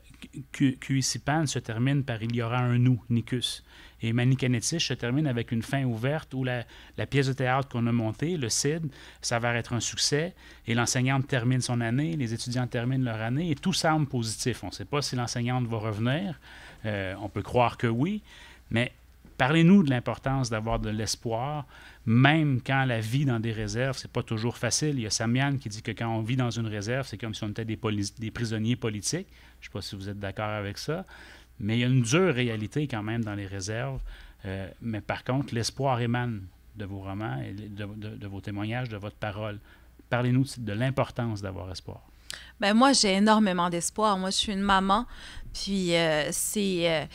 se termine par il y aura un nous, Nicus. Et Manikanetich se termine avec une fin ouverte où la, pièce de théâtre qu'on a montée, le CID, s'avère être un succès et l'enseignante termine son année, les étudiants terminent leur année et tout semble positif. On ne sait pas si l'enseignante va revenir. Euh, on peut croire que oui, mais Parlez-nous de l'importance d'avoir de l'espoir, même quand la vie dans des réserves, c'est pas toujours facile. Il y a Samian qui dit que quand on vit dans une réserve, c'est comme si on était des, des prisonniers politiques. Je ne sais pas si vous êtes d'accord avec ça. Mais il y a une dure réalité quand même dans les réserves. Euh, mais par contre, l'espoir émane de vos romans, et de, vos témoignages, de votre parole. Parlez-nous de l'importance d'avoir espoir. Ben moi, j'ai énormément d'espoir. Moi, je suis une maman, puis euh, c'est... Euh,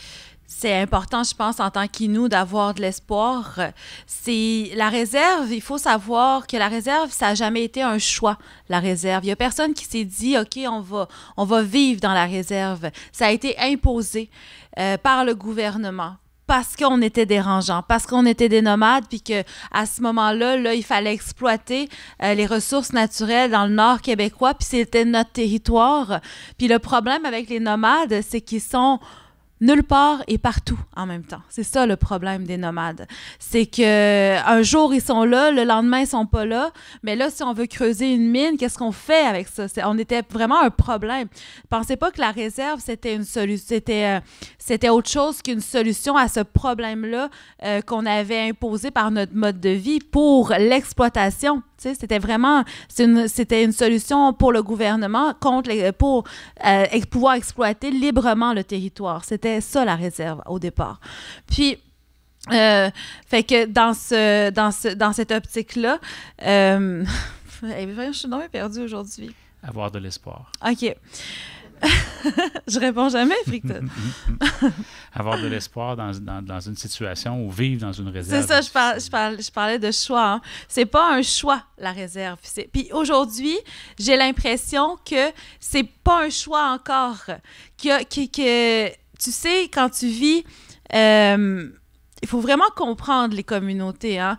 c'est important, je pense, en tant qu'Inou, d'avoir de l'espoir. C'est la réserve, il faut savoir que la réserve, ça n'a jamais été un choix, la réserve. Il n'y a personne qui s'est dit, OK, on va, on va vivre dans la réserve. Ça a été imposé euh, par le gouvernement parce qu'on était dérangeant, parce qu'on était des nomades, puis que à ce moment-là, là, il fallait exploiter euh, les ressources naturelles dans le Nord québécois, puis c'était notre territoire. Puis le problème avec les nomades, c'est qu'ils sont nulle part et partout en même temps. C'est ça le problème des nomades. C'est que euh, un jour ils sont là, le lendemain ils sont pas là. Mais là, si on veut creuser une mine, qu'est-ce qu'on fait avec ça On était vraiment un problème. Pensez pas que la réserve c'était une solution, euh, c'était autre chose qu'une solution à ce problème-là euh, qu'on avait imposé par notre mode de vie pour l'exploitation c'était vraiment c'était une, solution pour le gouvernement contre pour euh, pouvoir exploiter librement le territoire. C'était ça la réserve au départ. Puis euh, fait que dans ce dans dans cette optique là, euh, [laughs] eh je suis non perdue aujourd'hui. Avoir de l'espoir. OK. [laughs] je réponds jamais, Fricton. [laughs] Avoir de l'espoir dans, dans, une situation ou vivre dans une réserve. C'est ça, je, je, parlais de choix. Ce hein. C'est pas un choix, la réserve. Puis aujourd'hui, j'ai l'impression que c'est pas un choix encore. Que, tu sais, quand tu vis, euh, il faut vraiment comprendre les communautés. Hein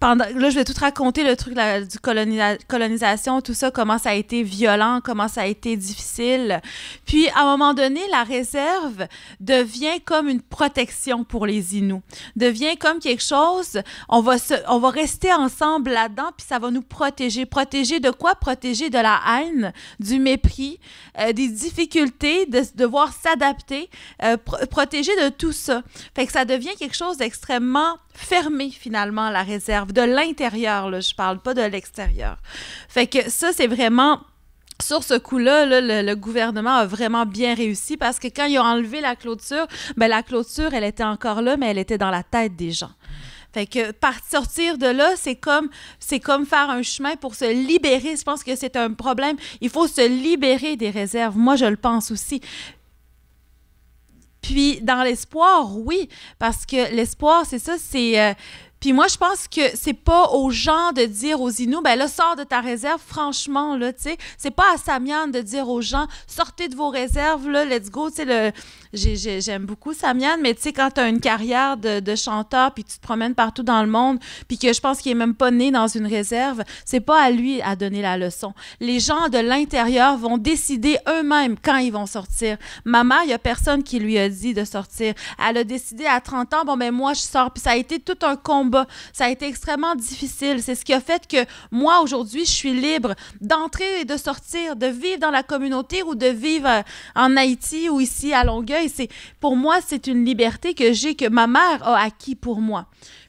là, je vais tout raconter, le truc la, du colonisation, tout ça, comment ça a été violent, comment ça a été difficile. Puis, à un moment donné, la réserve devient comme une protection pour les Inuits, devient comme quelque chose, on va, on va rester ensemble là-dedans, puis ça va nous protéger. Protéger de quoi? Protéger de la haine, du mépris, euh, des difficultés, de devoir s'adapter, euh, protéger de tout ça. Fait que ça devient quelque chose d'extrêmement fermer finalement la réserve de l'intérieur, là, je parle pas de l'extérieur. Fait que ça, c'est vraiment sur ce coup-là, le, gouvernement a vraiment bien réussi parce que quand ils ont enlevé la clôture, ben, la clôture, elle était encore là, mais elle était dans la tête des gens. Fait que sortir de là, c'est comme c'est comme faire un chemin pour se libérer. Je pense que c'est un problème. Il faut se libérer des réserves. Moi, je le pense aussi. Puis dans l'espoir, oui, parce que l'espoir, c'est ça, c'est... Euh, puis moi, je pense que c'est pas aux gens de dire aux inou, ben là, sors de ta réserve, franchement, là, tu sais. C'est pas à Samian de dire aux gens, sortez de vos réserves, là, let's go, tu sais, le, j'aime beaucoup Samian, mais tu sais, quand tu as une carrière de, de chanteur, puis tu te promènes partout dans le monde, puis que je pense qu'il est même pas né dans une réserve, c'est pas à lui à donner la leçon. Les gens de l'intérieur vont décider eux-mêmes quand ils vont sortir. Ma mère, il y a personne qui lui a dit de sortir. Elle a décidé à 30 ans, bon, mais ben, moi, je sors. Puis ça a été tout un combat. Ça a été extrêmement difficile. C'est ce qui a fait que moi, aujourd'hui, je suis libre d'entrer et de sortir, de vivre dans la communauté ou de vivre euh, en Haïti ou ici à Longueuil pour moi, c'est une liberté que j'ai, que ma mère a acquis pour moi.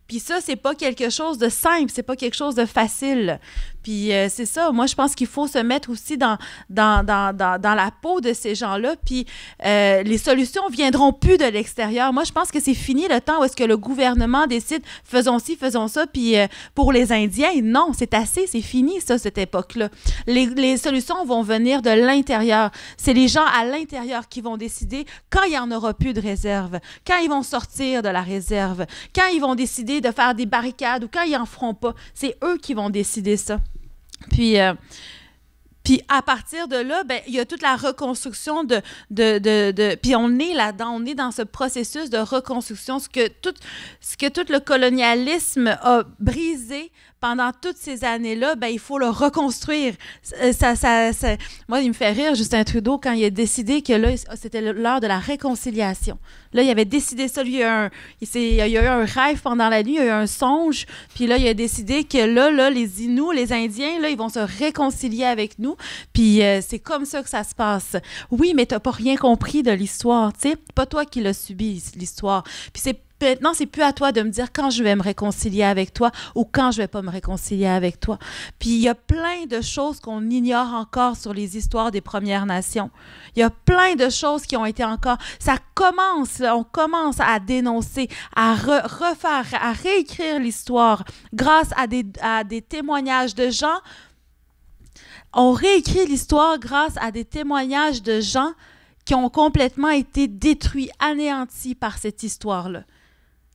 Puis ça, c'est pas quelque chose de simple, c'est pas quelque chose de facile. Puis euh, c'est ça, moi je pense qu'il faut se mettre aussi dans, dans, la peau de ces gens-là. Puis euh, les solutions viendront plus de l'extérieur. Moi je pense que c'est fini le temps où est-ce que le gouvernement décide faisons ci, faisons ça. Puis euh, pour les Indiens, non, c'est assez, c'est fini ça, cette époque-là. Les, solutions vont venir de l'intérieur. C'est les gens à l'intérieur qui vont décider quand il n'y en aura plus de réserve, quand ils vont sortir de la réserve, quand ils vont décider de faire des barricades ou quand ils en feront pas. C'est eux qui vont décider ça. Puis. Euh, puis à partir de là, ben, il y a toute la reconstruction de... de, de, de puis on est là-dedans, on est dans ce processus de reconstruction, ce que ce que tout le colonialisme a brisé pendant toutes ces années-là, ben, il faut le reconstruire. Euh, ça, ça, moi, il me fait rire, Justin Trudeau, quand il a décidé que là, ah, c'était l'heure de la réconciliation. Là, il avait décidé ça. Lui, il, y a, il, a eu un rêve pendant la nuit, il y a eu un songe. Puis là, il a décidé que là, là les Inuits, les Indiens, là, ils vont se réconcilier avec nous. Puis euh, c'est comme ça que ça se passe. Oui, mais tu n'as pas rien compris de l'histoire, tu sais. Pas toi qui l'as subi, l'histoire. Puis c'est Maintenant, c'est plus à toi de me dire quand je vais me réconcilier avec toi ou quand je vais pas me réconcilier avec toi. Puis il y a plein de choses qu'on ignore encore sur les histoires des Premières Nations. Il y a plein de choses qui ont été encore. Ça commence, on commence à dénoncer, à refaire, à réécrire l'histoire grâce à des témoignages de gens. On réécrit l'histoire grâce à des témoignages de gens qui ont complètement été détruits, anéantis par cette histoire-là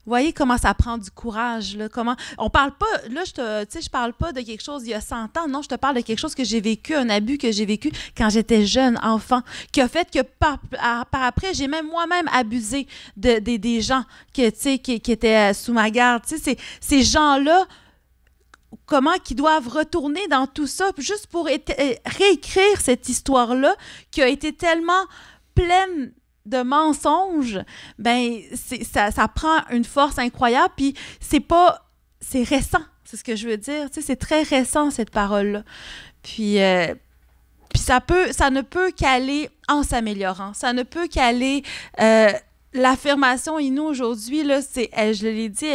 voyez comment ça prend du courage, là, comment... On parle pas, là, je te, je parle pas de quelque chose il y a 100 ans, non, je te parle de quelque chose que j'ai vécu, un abus que j'ai vécu quand j'étais jeune, enfant, qui a fait que par, après, j'ai même moi-même abusé de, des gens que, qui, qui, étaient euh, sous ma garde, ces gens-là, comment qu'ils doivent retourner dans tout ça, juste pour euh, réécrire cette histoire-là qui a été tellement pleine de mensonges, ben ça, prend une force incroyable, puis c'est pas... c'est récent, c'est ce que je veux dire. Tu sais, c'est très récent, cette parole-là. Puis... Euh, puis ça, peut, ça ne peut qu'aller en s'améliorant. Ça ne peut qu'aller euh, l'affirmation nous aujourd'hui, là, c'est, je l'ai dit,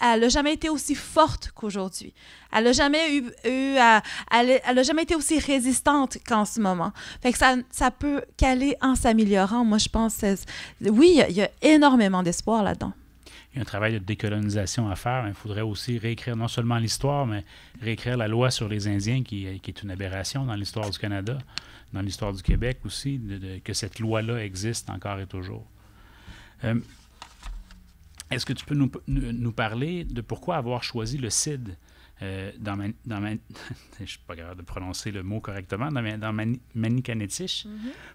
elle n'a jamais été aussi forte qu'aujourd'hui. Elle n'a jamais eu, elle, a jamais été aussi résistante qu'en ce moment. Fait que ça, ça peut caler en s'améliorant. Moi, je pense, oui, il y, a énormément d'espoir là-dedans il y a un travail de décolonisation à faire. il faudrait aussi réécrire non seulement l'histoire, mais réécrire la loi sur les Indiens, qui, est une aberration dans l'histoire du Canada, dans l'histoire du Québec aussi, de, que cette loi-là existe encore et toujours. Euh, est-ce que tu peux nous, parler de pourquoi avoir choisi le CID euh, dans, ma, [laughs] pas de prononcer le mot correctement, mhm.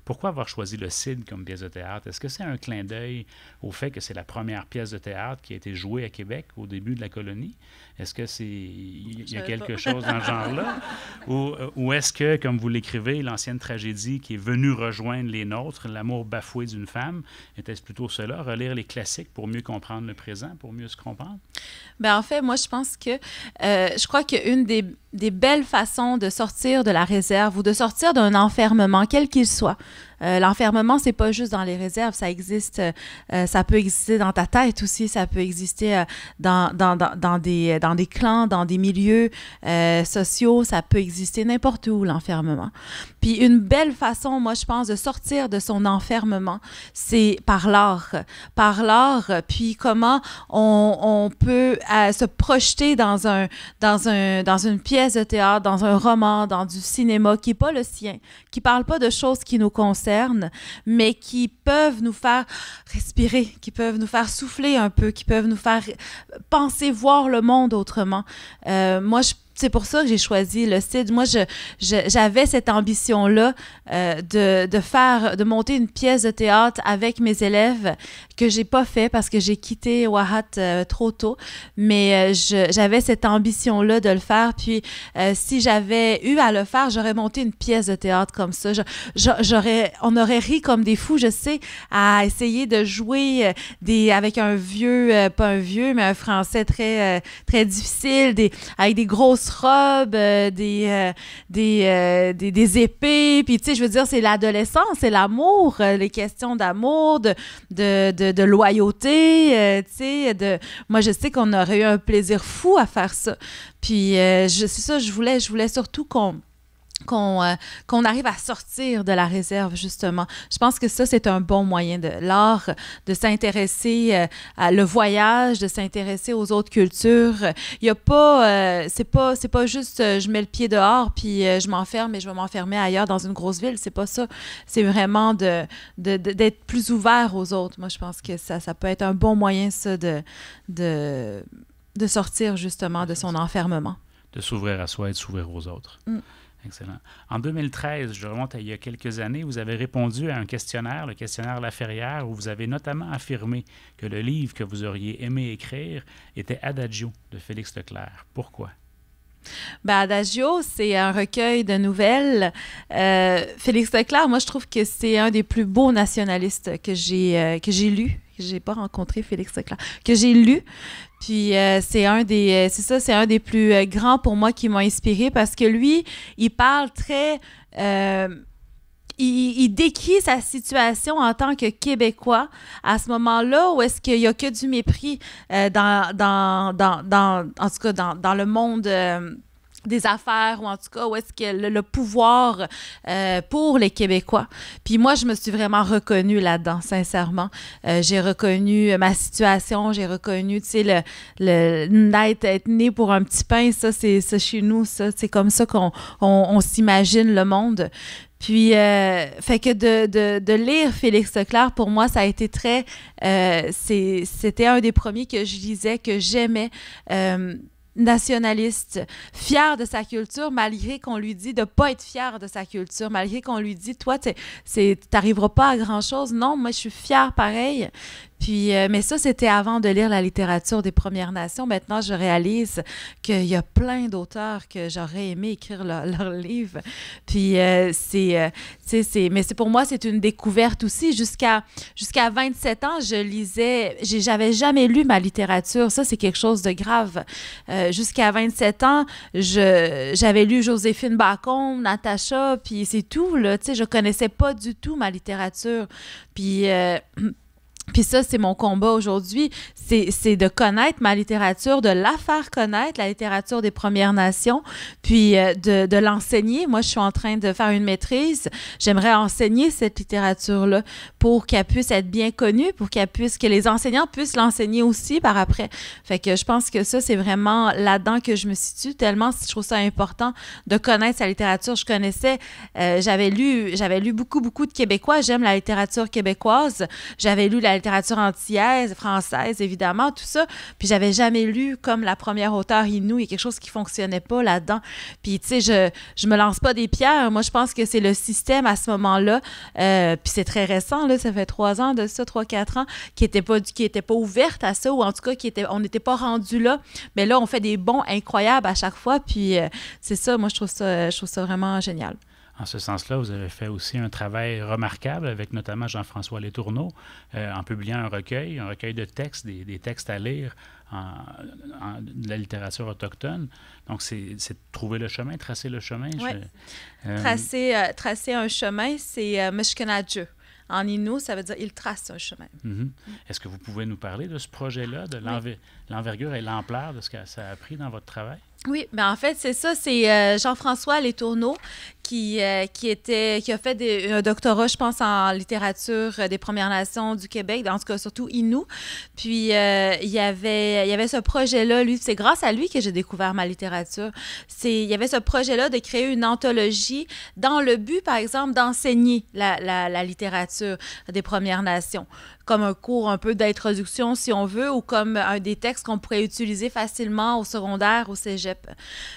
pourquoi avoir choisi le CID comme pièce de théâtre? Est-ce que c'est un clin d'œil au fait que c'est la première pièce de théâtre qui a été jouée à Québec au début de la colonie? Est-ce que c'est y a quelque chose dans ce genre-là? [laughs] ou, euh, ou est-ce que, comme vous l'écrivez, l'ancienne tragédie qui est venue rejoindre les nôtres, l'amour bafoué d'une femme, était-ce plutôt cela, relire les classiques pour mieux comprendre le présent, pour mieux se comprendre? ben en fait, moi, je pense que euh, je crois qu'une des, des belles façons de sortir de la réserve ou de sortir d'un enfermement, quel qu'il soit, euh, l'enfermement, c'est pas juste dans les réserves, ça existe, euh, ça peut exister dans ta tête aussi, ça peut exister euh, dans, dans, des, dans des clans, dans des milieux sociaux, ça peut exister n'importe où, l'enfermement. Puis une belle façon, moi, je pense, de sortir de son enfermement, c'est par l'art. Par l'art, puis comment on, peut se projeter dans, un, dans, un, dans une pièce de théâtre, dans un roman, dans du cinéma qui n'est pas le sien, qui parle pas de choses qui nous concernent mais qui peuvent nous faire respirer, qui peuvent nous faire souffler un peu, qui peuvent nous faire penser voir le monde autrement. Euh, moi, je c'est pour ça que j'ai choisi le site. Moi, j'avais je, j'avais cette ambition-là euh, de, de, faire, de monter une pièce de théâtre avec mes élèves que j'ai pas fait parce que j'ai quitté Wahat euh, trop tôt. Mais euh, j'avais cette ambition-là de le faire. Puis, si j'avais eu à le faire, j'aurais monté une pièce de théâtre comme ça. J'aurais, on aurait ri comme des fous, je sais, à essayer de jouer des, avec un vieux, pas un vieux, mais un français très, très difficile, des, avec des grosses robes, euh, des, euh, euh, des, des, épées. Puis, tu sais, je veux dire, c'est l'adolescence, c'est l'amour, les questions d'amour, de, loyauté, tu sais. Moi, je sais qu'on aurait eu un plaisir fou à faire ça. Puis, c'est ça, je voulais, je voulais surtout qu'on euh, qu'on arrive à sortir de la réserve, justement. Je pense que ça, c'est un bon moyen de l'art, de s'intéresser euh, à le voyage, de s'intéresser aux autres cultures. Il n'y a euh, pas, c'est pas, pas juste je mets le pied dehors, puis je m'enferme et je vais m'enfermer ailleurs dans une grosse ville. C'est pas ça. C'est vraiment d'être de, plus ouvert aux autres. Moi, je pense que ça, ça peut être un bon moyen, ça, de, de, sortir, justement, de son enfermement. De s'ouvrir à soi et de s'ouvrir aux autres. Mm. Excellent. En 2013, je remonte à il y a quelques années, vous avez répondu à un questionnaire, le questionnaire La Ferrière, où vous avez notamment affirmé que le livre que vous auriez aimé écrire était Adagio de Félix Leclerc. Pourquoi? Ben, Adagio, c'est un recueil de nouvelles. Euh, Félix Leclerc, moi, je trouve que c'est un des plus beaux nationalistes que j'ai euh, que j'ai lu que j'ai pas rencontré Félix Leclerc, que j'ai lu. Puis euh, c'est un des, euh, c'est ça, c'est un des plus euh, grands pour moi qui m'ont inspiré parce que lui, il parle très, il, décrit sa situation en tant que Québécois à ce moment-là où est-ce qu'il n'y a que du mépris dans, dans, dans, dans, en tout cas dans, dans le monde des affaires ou en tout cas où est-ce que le, le pouvoir euh, pour les Québécois. Puis moi, je me suis vraiment reconnue là-dedans, sincèrement. Euh, j'ai reconnu euh, ma situation, j'ai reconnu, tu sais, le, le naître, être né pour un petit pain, ça, c'est ça chez nous, ça, c'est comme ça qu'on on, s'imagine le monde. Puis, euh, fait que de, de, de, lire Félix Leclerc, pour moi, ça a été très. Euh, c'était un des premiers que je lisais, que j'aimais. Euh, nationaliste, fier de sa culture, malgré qu'on lui dit de pas être fier de sa culture, malgré qu'on lui dit, toi, tu n'arriveras pas à grand-chose. Non, moi, je suis fière pareil. Puis, euh, mais ça, c'était avant de lire la littérature des Premières Nations. Maintenant, je réalise qu'il y a plein d'auteurs que j'aurais aimé écrire leur, livres. [laughs] livre. Puis, euh, euh, c'est, mais c'est pour moi, c'est une découverte aussi. Jusqu'à, jusqu'à 27 ans, je lisais, j'avais jamais lu ma littérature. Ça, c'est quelque chose de grave. jusqu'à 27 ans, j'avais lu Joséphine Bacon, Natacha, puis c'est tout, là. Tu sais, je connaissais pas du tout ma littérature. Puis, [clears throat] Puis ça, c'est mon combat aujourd'hui, c'est de connaître ma littérature, de la faire connaître, la littérature des Premières Nations, puis euh, de, de l'enseigner. Moi, je suis en train de faire une maîtrise. J'aimerais enseigner cette littérature-là pour qu'elle puisse être bien connue, pour qu'elle puisse, que les enseignants puissent l'enseigner aussi par après. Fait que je pense que ça, c'est vraiment là-dedans que je me situe, tellement je trouve ça important de connaître sa littérature. Je connaissais, euh, j'avais lu, j'avais lu beaucoup, beaucoup de Québécois. J'aime la littérature québécoise. J'avais lu la littérature antillaise, française, évidemment, tout ça. Puis j'avais jamais lu comme la première auteure Inou. Il y a quelque chose qui fonctionnait pas là-dedans. Puis, tu sais, je, je me lance pas des pierres. Moi, je pense que c'est le système à ce moment-là. Euh, puis c'est très récent, là, ça fait trois ans de ça, trois, quatre ans, qui était pas, qui était pas ouverte à ça, ou en tout cas, qui était, on n'était pas rendu là. Mais là, on fait des bons incroyables à chaque fois. Puis euh, c'est ça, moi, je trouve je trouve ça vraiment génial. En ce sens-là, vous avez fait aussi un travail remarquable avec notamment Jean-François Letourneau euh, en publiant un recueil, un recueil de textes, des, textes à lire en, de la littérature autochtone. Donc, c'est trouver le chemin, tracer le chemin. Euh, euh, tracer, un chemin, c'est Meshkenadjeu. En Innu, ça veut dire il trace un chemin. Mm-hmm. Est-ce que vous pouvez nous parler de ce projet-là, de l'envergure et l'ampleur de ce que ça a pris dans votre travail? Oui, mais ben, en fait, c'est ça, c'est euh, Jean-François Letourneau qui, euh, qui, était, qui a fait des, un doctorat, je pense, en littérature euh, des Premières Nations du Québec, en tout cas surtout Inou. Puis il, y avait, il y avait ce projet-là, lui, c'est grâce à lui que j'ai découvert ma littérature. C'est, il y avait ce projet-là de créer une anthologie dans le but, par exemple, d'enseigner la littérature des Premières Nations comme un cours un peu d'introduction, si on veut, ou comme un des textes qu'on pourrait utiliser facilement au secondaire, au cégep.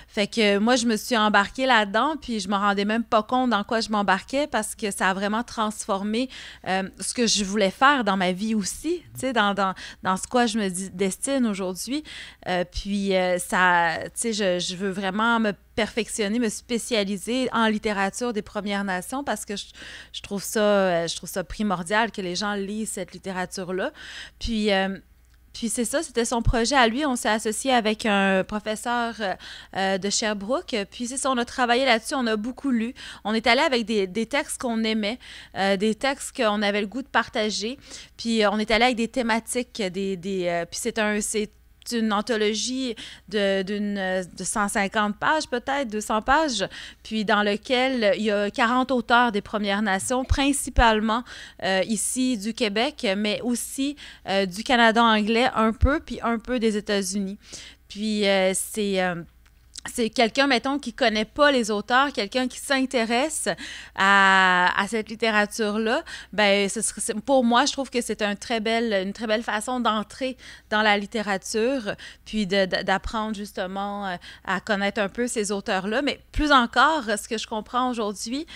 Fait que moi, je me suis embarquée là-dedans, puis je me rendais même pas compte dans quoi je m'embarquais parce que ça a vraiment transformé euh, ce que je voulais faire dans ma vie aussi, tu sais, dans, dans, dans, ce quoi je me destine aujourd'hui. Euh, puis euh, ça, tu sais, je, je veux vraiment me perfectionner, me spécialiser en littérature des Premières Nations parce que je, trouve, ça, euh, je trouve ça primordial que les gens lisent cette littérature-là. Puis. Euh, puis c'est ça, c'était son projet à lui. On s'est associé avec un professeur euh, de Sherbrooke. Puis c'est ça, on a travaillé là-dessus, on a beaucoup lu. On est allé avec des, textes qu'on aimait, des textes qu'on avait le goût de partager. Puis on est allé avec des thématiques, des, des puis c'est un, c'est une anthologie de, de 150 pages, peut-être 200 pages, puis dans lequel il y a 40 auteurs des Premières Nations, principalement euh, ici du Québec, mais aussi euh, du Canada anglais un peu, puis un peu des États-Unis. Puis euh, c'est c'est quelqu'un, mettons, qui connaît pas les auteurs, quelqu'un qui s'intéresse à, à, cette littérature-là, ben, pour moi, je trouve que c'est un très belle, une très belle façon d'entrer dans la littérature, puis d'apprendre justement euh, à connaître un peu ces auteurs-là. Mais plus encore, ce que je comprends aujourd'hui,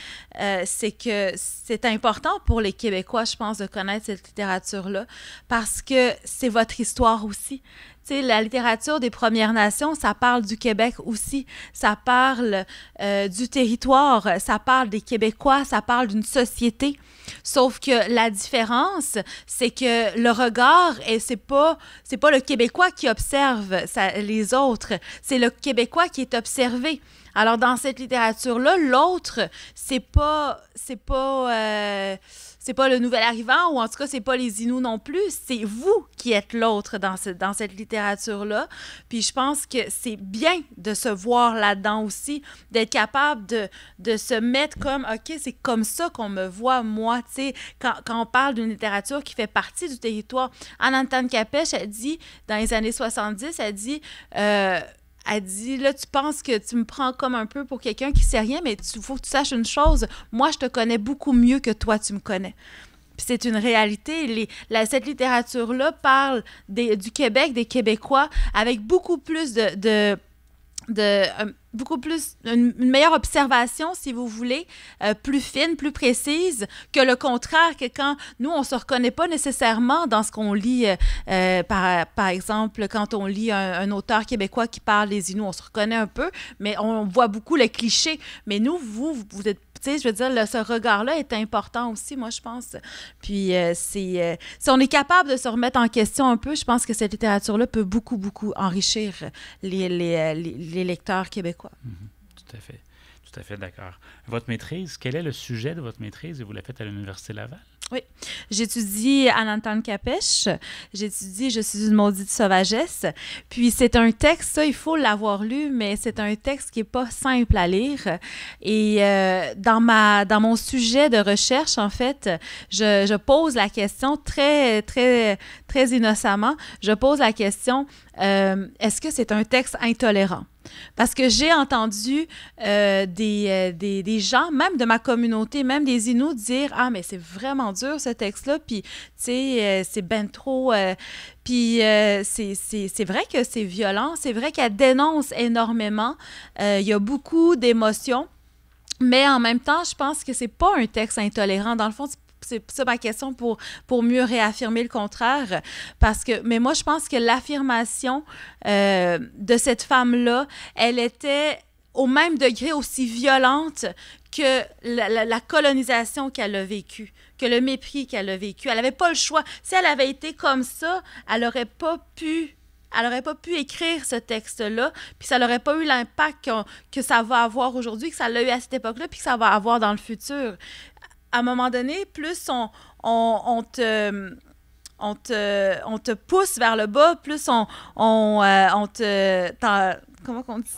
euh, c'est que c'est important pour les Québécois, je pense, de connaître cette littérature-là, parce que c'est votre histoire aussi sais, la littérature des Premières Nations, ça parle du Québec aussi, ça parle euh, du territoire, ça parle des Québécois, ça parle d'une société. Sauf que la différence, c'est que le regard, et c'est pas c'est pas le Québécois qui observe les autres, c'est le Québécois qui est observé. Alors dans cette littérature là, l'autre, c'est pas c'est pas euh, c'est pas le nouvel arrivant ou en tout cas c'est pas les Inuits non plus, c'est vous qui êtes l'autre dans, ce, dans cette littérature là. Puis je pense que c'est bien de se voir là-dedans aussi, d'être capable de, de se mettre comme OK, c'est comme ça qu'on me voit moi, tu sais, quand, quand, on parle d'une littérature qui fait partie du territoire. Anantan Capesh a dit dans les années 70, elle dit euh, elle dit là tu penses que tu me prends comme un peu pour quelqu'un qui sait rien mais tu faut que tu saches une chose moi je te connais beaucoup mieux que toi tu me connais c'est une réalité. Les, la, cette littérature-là parle des, du Québec, des Québécois, avec beaucoup plus de de euh, beaucoup plus une, meilleure observation si vous voulez euh, plus fine plus précise que le contraire que quand nous on se reconnaît pas nécessairement dans ce qu'on lit euh, par, par exemple quand on lit un, auteur québécois qui parle des Inuits on se reconnaît un peu mais on voit beaucoup les clichés mais nous vous vous êtes tu je veux dire, ce regard-là est important aussi, moi, je pense. Puis, euh, c'est, euh, si on est capable de se remettre en question un peu, je pense que cette littérature-là peut beaucoup, beaucoup enrichir les, euh, lecteurs québécois. Mhm. Tout à fait. Tout à fait d'accord. Votre maîtrise, quel est le sujet de votre maîtrise et vous la faites à l'Université Laval? Oui. J'étudie Anantan Capesh. J'étudie Je suis une maudite sauvagesse. Puis c'est un texte, ça, il faut l'avoir lu, mais c'est un texte qui n'est pas simple à lire. Et euh, dans, ma, dans mon sujet de recherche, en fait, je, je pose la question très, très, très innocemment. Je pose la question euh, est-ce que c'est un texte intolérant? Parce que j'ai entendu euh, euh, des, gens, même de ma communauté, même des Inuits, dire Ah, mais c'est vraiment dur ce texte-là, puis, tu sais, c'est ben trop. puis, c'est vrai que c'est violent, c'est vrai qu'elle dénonce énormément. Il y a beaucoup d'émotions. Mais en même temps, je pense que c'est pas un texte intolérant. Dans le fond, c'est ça ma question pour, pour mieux réaffirmer le contraire. Parce que, mais moi, je pense que l'affirmation euh, de cette femme-là, elle était au même degré aussi violente que la, colonisation qu'elle a vécue, que le mépris qu'elle a vécu. Elle n'avait pas le choix. Si elle avait été comme ça, elle n'aurait pas pu elle aurait pas pu écrire ce texte-là, puis ça n'aurait pas eu l'impact que ça va avoir aujourd'hui, que ça l'a eu à cette époque-là, puis que ça va avoir dans le futur à un moment donné, plus on, te. On te, pousse vers le bas, plus on, on, euh, te. Comment on dit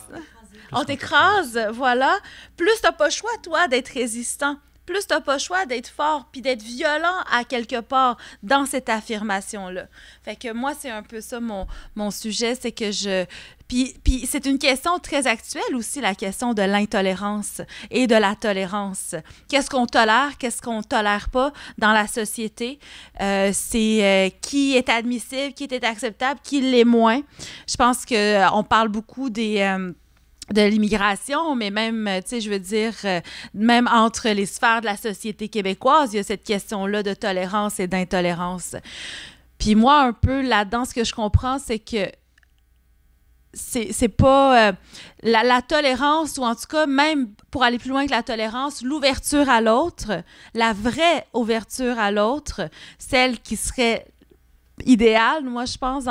On t'écrase, voilà. Plus t'as pas le choix, toi, d'être résistant. Plus t'as pas le choix d'être fort puis d'être violent à quelque part dans cette affirmation-là. Fait que moi, c'est un peu ça mon, mon sujet, c'est que je puis, c'est une question très actuelle aussi, la question de l'intolérance et de la tolérance. Qu'est-ce qu'on tolère, qu'est-ce qu'on tolère pas dans la société? Euh, c'est euh, qui est admissible, qui est acceptable, qui l'est moins. Je pense qu'on euh, parle beaucoup des... de l'immigration, mais même, tu sais, je veux dire, même entre les sphères de la société québécoise, il y a cette question-là de tolérance et d'intolérance. Puis moi, un peu là-dedans, ce que je comprends, c'est que c'est pas euh, la, tolérance, ou en tout cas, même pour aller plus loin que la tolérance, l'ouverture à l'autre, la vraie ouverture à l'autre, celle qui serait idéale, moi, je pense,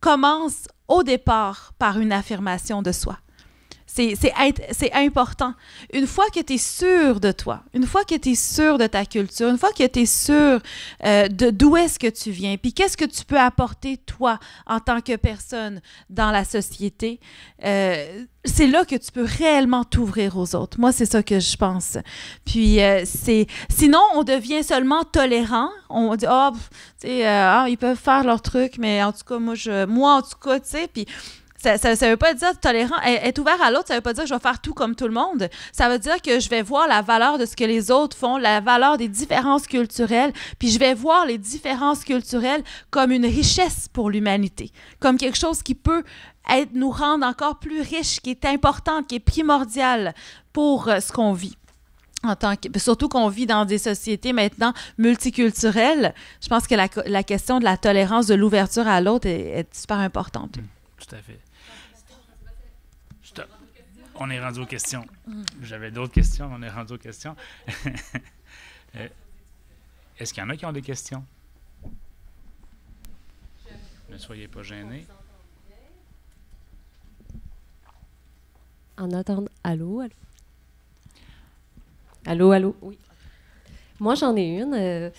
commence au départ par une affirmation de soi. C'est important. Une fois que tu es sûr de toi, une fois que tu es sûr de ta culture, une fois que tu es sûr euh, de d'où est-ce que tu viens, puis qu'est-ce que tu peux apporter toi en tant que personne dans la société, euh, c'est là que tu peux réellement t'ouvrir aux autres. Moi, c'est ça que je pense. Puis, euh, c'est sinon, on devient seulement tolérant. On dit, oh, ah, ils peuvent faire leur truc, mais en tout cas, moi, je, moi en tout cas, tu sais, puis ça ne veut pas dire tolérant, être ouvert à l'autre, ça veut pas dire que je vais faire tout comme tout le monde. Ça veut dire que je vais voir la valeur de ce que les autres font, la valeur des différences culturelles, puis je vais voir les différences culturelles comme une richesse pour l'humanité, comme quelque chose qui peut être, nous rendre encore plus riches, qui est importante, qui est primordial pour euh, ce qu'on vit. En tant que, surtout qu'on vit dans des sociétés maintenant multiculturelles, je pense que la, question de la tolérance, de l'ouverture à l'autre est, super importante. tout à fait on est rendu aux questions. J'avais d'autres questions, mais on est rendu aux questions. [laughs] Euh, est-ce qu'il y en a qui ont des questions? Ne soyez pas gênés. En attendant, allô, allô? Allô, allô, oui. Moi, j'en ai une. Euh,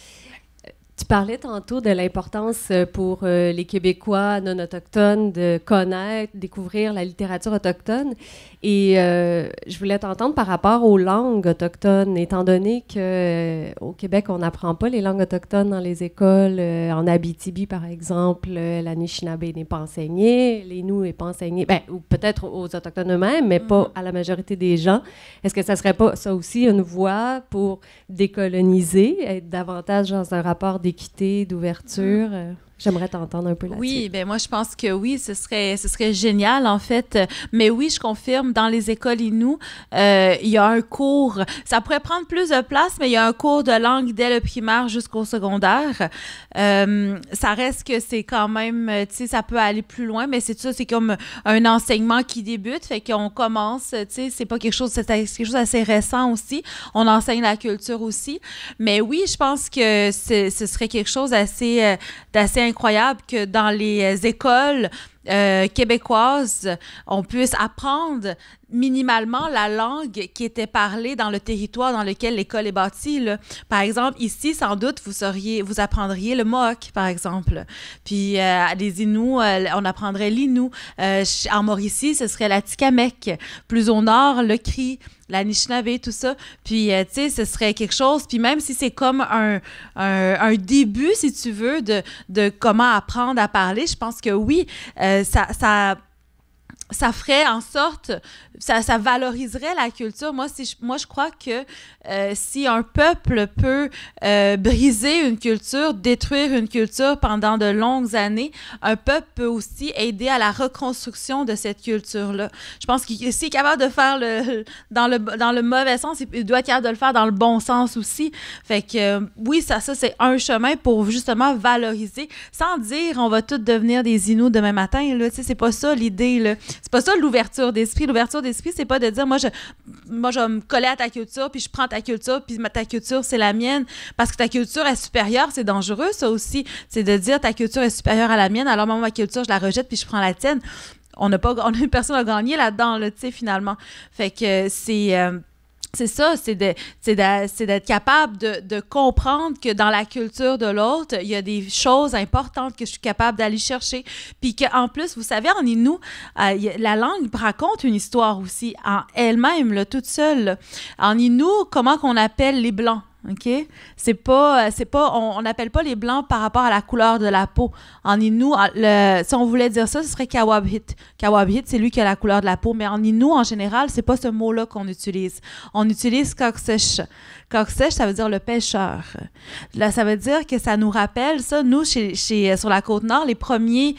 tu parlais tantôt de l'importance euh, pour les Québécois non autochtones de connaître, découvrir la littérature autochtone. Et euh, je voulais t'entendre par rapport aux langues autochtones, étant donné qu'au euh, au Québec, on n'apprend pas les langues autochtones dans les écoles. Euh, en Abitibi, par exemple, la Nishinabe n'est pas enseignée, les nous n'est pas enseignée, ben, ou peut-être aux Autochtones eux-mêmes, mais pas mm-hmm. à la majorité des gens. Est-ce que ça serait pas ça aussi une voie pour décoloniser, être davantage dans un rapport d'équité, d'ouverture? Mm-hmm. J'aimerais t'entendre un peu là-dessus. Oui, ben moi je pense que oui, ce serait ce serait génial en fait. Mais oui, je confirme, dans les écoles Inou, euh, il y a un cours. Ça pourrait prendre plus de place, mais il y a un cours de langue dès le primaire jusqu'au secondaire. Euh, ça reste que c'est quand même, euh, tu sais, ça peut aller plus loin, mais c'est ça, c'est comme un enseignement qui débute, fait qu'on commence, tu sais, c'est pas quelque chose, c'est quelque chose assez récent aussi. On enseigne la culture aussi, mais oui, je pense que ce serait quelque chose d'assez d'assez incroyable que dans les euh, écoles euh, québécoises, on puisse apprendre minimalement la langue qui était parlée dans le territoire dans lequel l'école est bâtie. Par exemple, ici, sans doute, vous seriez, vous apprendriez le Mohawk, par exemple. Puis euh, les Inuits, euh, on apprendrait l'Inou. Euh, en Mauricie, ce serait la Tikamek. Plus au nord, le Cri la nishnave tout ça. Puis, euh, tu sais, ce serait quelque chose. Puis même si c'est comme un, un, début, si tu veux, de, de comment apprendre à parler, je pense que oui, euh, ça, ça ça ferait en sorte, ça, ça, valoriserait la culture. Moi, si je, moi, je crois que euh, si un peuple peut euh, briser une culture, détruire une culture pendant de longues années, un peuple peut aussi aider à la reconstruction de cette culture-là. Je pense qu'il s'il est capable de faire le, dans, le, dans le mauvais sens, il doit être capable de le faire dans le bon sens aussi. Fait que euh, oui, ça, ça c'est un chemin pour justement valoriser, sans dire on va tous devenir des inous demain matin. Là, c'est pas ça l'idée. Là c'est pas ça l'ouverture d'esprit. L'ouverture d'esprit, c'est pas de dire moi je, moi, je me coller à ta culture, puis je prends ta culture, puis ta culture, c'est la mienne. Parce que ta culture est supérieure, c'est dangereux, ça aussi. C'est de dire ta culture est supérieure à la mienne, alors moi, ma culture, je la rejette, puis je prends la tienne on n'a pas on [laughs] personne à gagner là-dedans là, tu sais finalement fait que c'est euh, c'est ça, c'est d'être capable de, comprendre que dans la culture de l'autre, il y a des choses importantes que je suis capable d'aller chercher. Puis qu'en plus, vous savez, en Inou, euh, la langue raconte une histoire aussi en elle-même, toute seule. En Inou, comment qu'on appelle les Blancs? OK? C'est pas, euh, pas, on n'appelle pas les blancs par rapport à la couleur de la peau. En Inou, si on voulait dire ça, ce serait Kawabhit. Kawabhit, c'est lui qui a la couleur de la peau. Mais en Inou, en général, c'est pas ce mot-là qu'on utilise. On utilise Coxesh. Coxesh, ça veut dire le pêcheur. Là, ça veut dire que ça nous rappelle, ça, nous, chez, chez, euh, sur la Côte-Nord, les premiers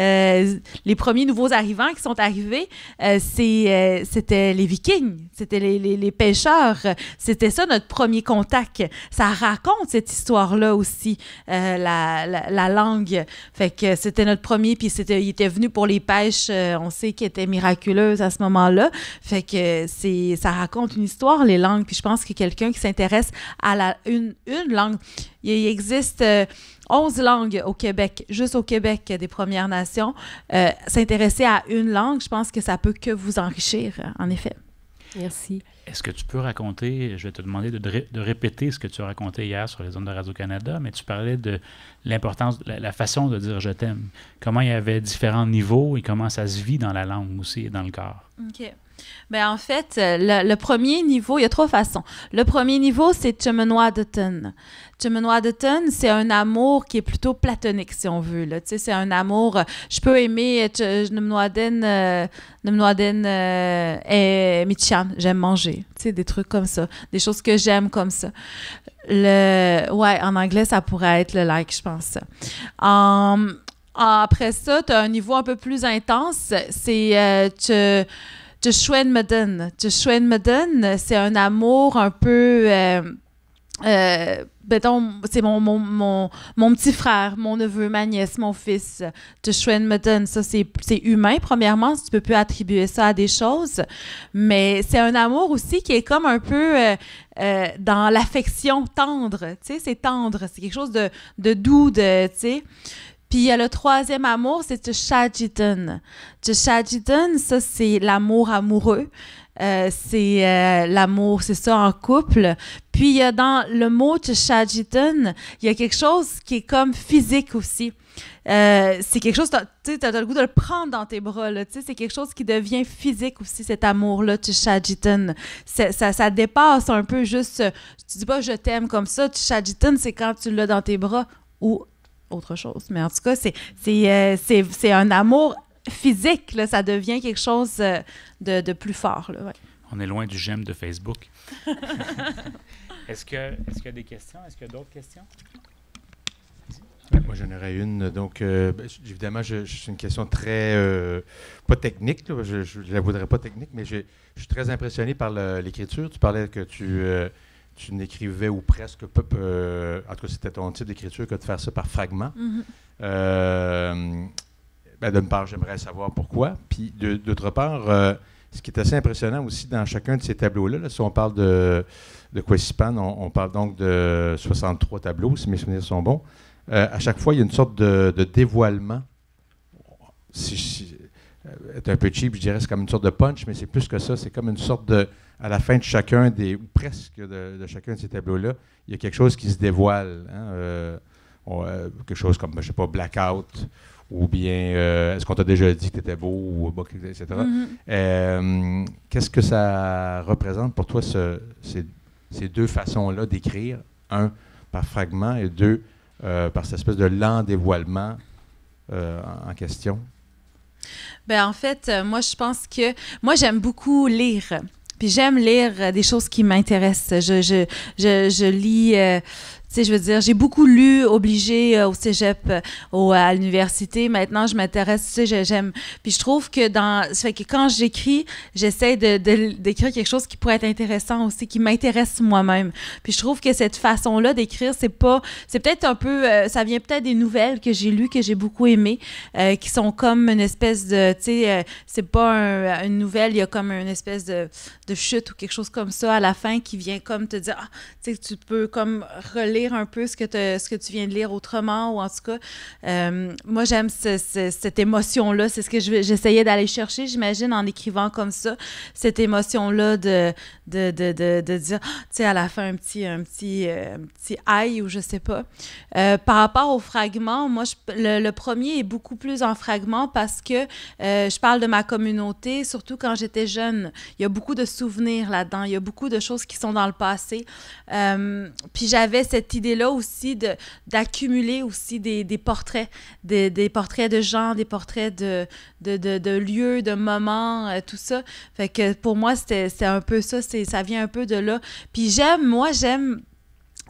euh, les premiers nouveaux arrivants qui sont arrivés, euh, euh, c'était les Vikings, c'était les, pêcheurs. C'était ça notre premier contact. Ça raconte cette histoire-là aussi, la, langue. Fait que c'était notre premier, puis il était venu pour les pêches, on sait qu'il était miraculeuse à ce moment-là. Fait que c'est, ça raconte une histoire, les langues. Puis je pense que quelqu'un qui s'intéresse à la, une, une langue, il, existe 11 euh, langues au Québec, juste au Québec des Premières Nations. Euh, s'intéresser à une langue, je pense que ça peut que vous enrichir, en effet. Merci. Est-ce que tu peux raconter, je vais te demander de, répéter ce que tu as raconté hier sur les zones de Radio-Canada, mais tu parlais de l'importance, la, la, façon de dire je t'aime. Comment il y avait différents niveaux et comment ça se vit dans la langue aussi et dans le corps. OK. Mais ben, en fait, euh, le, premier niveau, il y a trois façons. Le premier niveau, c'est de Ton, c'est un amour qui est plutôt platonique, si on veut. Là. Tu c'est un amour, euh, je peux aimer euh, Chemenwaden, et michan j'aime manger, tu sais, des trucs comme ça, des choses que j'aime comme ça. Le, ouais, en anglais, ça pourrait être le like, je pense. Hum, après ça, tu as un niveau un peu plus intense, c'est... Tu Madden. me Madden, c'est un amour un peu. Euh, euh, c'est mon, mon, mon, petit frère, mon neveu, ma nièce, mon fils. me Madden, ça, c'est humain, premièrement. Tu peux plus attribuer ça à des choses. Mais c'est un amour aussi qui est comme un peu. Euh, dans l'affection tendre, tu sais, c'est tendre, c'est quelque chose de, doux, de, tu sais. Puis il y a le troisième amour, c'est Le Tchajitan, ça, c'est l'amour amoureux. Euh, c'est euh, l'amour, c'est ça, en couple. Puis il y a dans le mot Tchajitan, il y a quelque chose qui est comme physique aussi. Euh, c'est quelque chose, tu as, as, le goût de le prendre dans tes bras, Tu sais, c'est quelque chose qui devient physique aussi, cet amour-là, tu Ça, ça dépasse un peu juste, tu dis pas je t'aime comme ça, tu c'est quand tu l'as dans tes bras ou autre chose. Mais en tout cas, c'est, c'est, euh, c'est, c'est un amour physique. Ça devient quelque chose euh, de, de plus fort. On est loin du j'aime de Facebook. [laughs] est-ce, que, est-ce qu'il y a des questions? Est-ce qu'il y a d'autres questions? Moi, j'en aurais une. Donc, euh, ben, évidemment, je, c'est une question très. pas technique, je ne la voudrais pas technique, mais je, je, suis très impressionné par l'écriture. Tu parlais que tu tu n'écrivais ou presque, peu, euh, en tout cas c'était ton type d'écriture que de faire ça par fragments. Mm-hmm. Euh, ben, d'une part, j'aimerais savoir pourquoi. Puis d'autre part, euh, ce qui est assez impressionnant aussi dans chacun de ces tableaux-là, si on parle de, de on, parle donc de 63 tableaux, si mes souvenirs sont bons, à chaque fois, il y a une sorte de, de dévoilement. si, est euh, un peu cheap, je dirais, c'est comme une sorte de punch, mais c'est plus que ça. C'est comme une sorte de, à la fin de chacun des, ou presque de, chacun de ces tableaux-là, il y a quelque chose qui se dévoile. Hein. Euh, euh, quelque chose comme, je sais pas, Blackout, ou bien Est-ce qu'on t'a déjà dit que tu étais beau, ou, etc. Mm-hmm. Qu'est-ce que ça représente pour toi, ces, ces, deux façons-là d'écrire, un, par fragment, et deux, par cette espèce de lent dévoilement en question? Ben, en fait, euh, moi, je pense que moi, j'aime beaucoup lire. Puis j'aime lire euh, des choses qui m'intéressent. Je, je, je, lis euh, sais, je veux dire, j'ai beaucoup lu, obligé euh, au cégep, euh, à l'université. Maintenant, je m'intéresse, tu sais, j'aime. Puis je trouve que dans, ça fait que quand j'écris, j'essaie d'écrire de, d'écrire quelque chose qui pourrait être intéressant aussi, qui m'intéresse moi-même. Puis je trouve que cette façon-là d'écrire, c'est pas, c'est peut-être un peu, euh, ça vient peut-être des nouvelles que j'ai lues, que j'ai beaucoup aimées, qui sont comme une espèce de, tu sais, c'est pas une nouvelle, il y a comme une espèce de, de chute ou quelque chose comme ça à la fin qui vient comme te dire, ah, tu sais, tu peux comme relayer un peu ce que, ce que tu viens de lire autrement, ou en tout cas, euh, moi j'aime cette émotion-là, c'est ce que j'essayais d'aller chercher, j'imagine, en écrivant comme ça, cette émotion-là de de, de, de, de, dire, ah, tu sais, à la fin, un petit, un petit, euh, petit aïe ou je sais pas. Euh, par rapport aux fragments, moi, le, le, premier est beaucoup plus en fragments parce que je parle de ma communauté, surtout quand j'étais jeune. Il y a beaucoup de souvenirs là-dedans, il y a beaucoup de choses qui sont dans le passé. puis j'avais cette idée-là aussi de, d'accumuler aussi des, portraits, des, portraits de gens, des portraits de, de, de, lieux, de moments, euh, tout ça. Fait que pour moi, c'est un peu ça, c'est, ça vient un peu de là. Puis j'aime, moi, j'aime,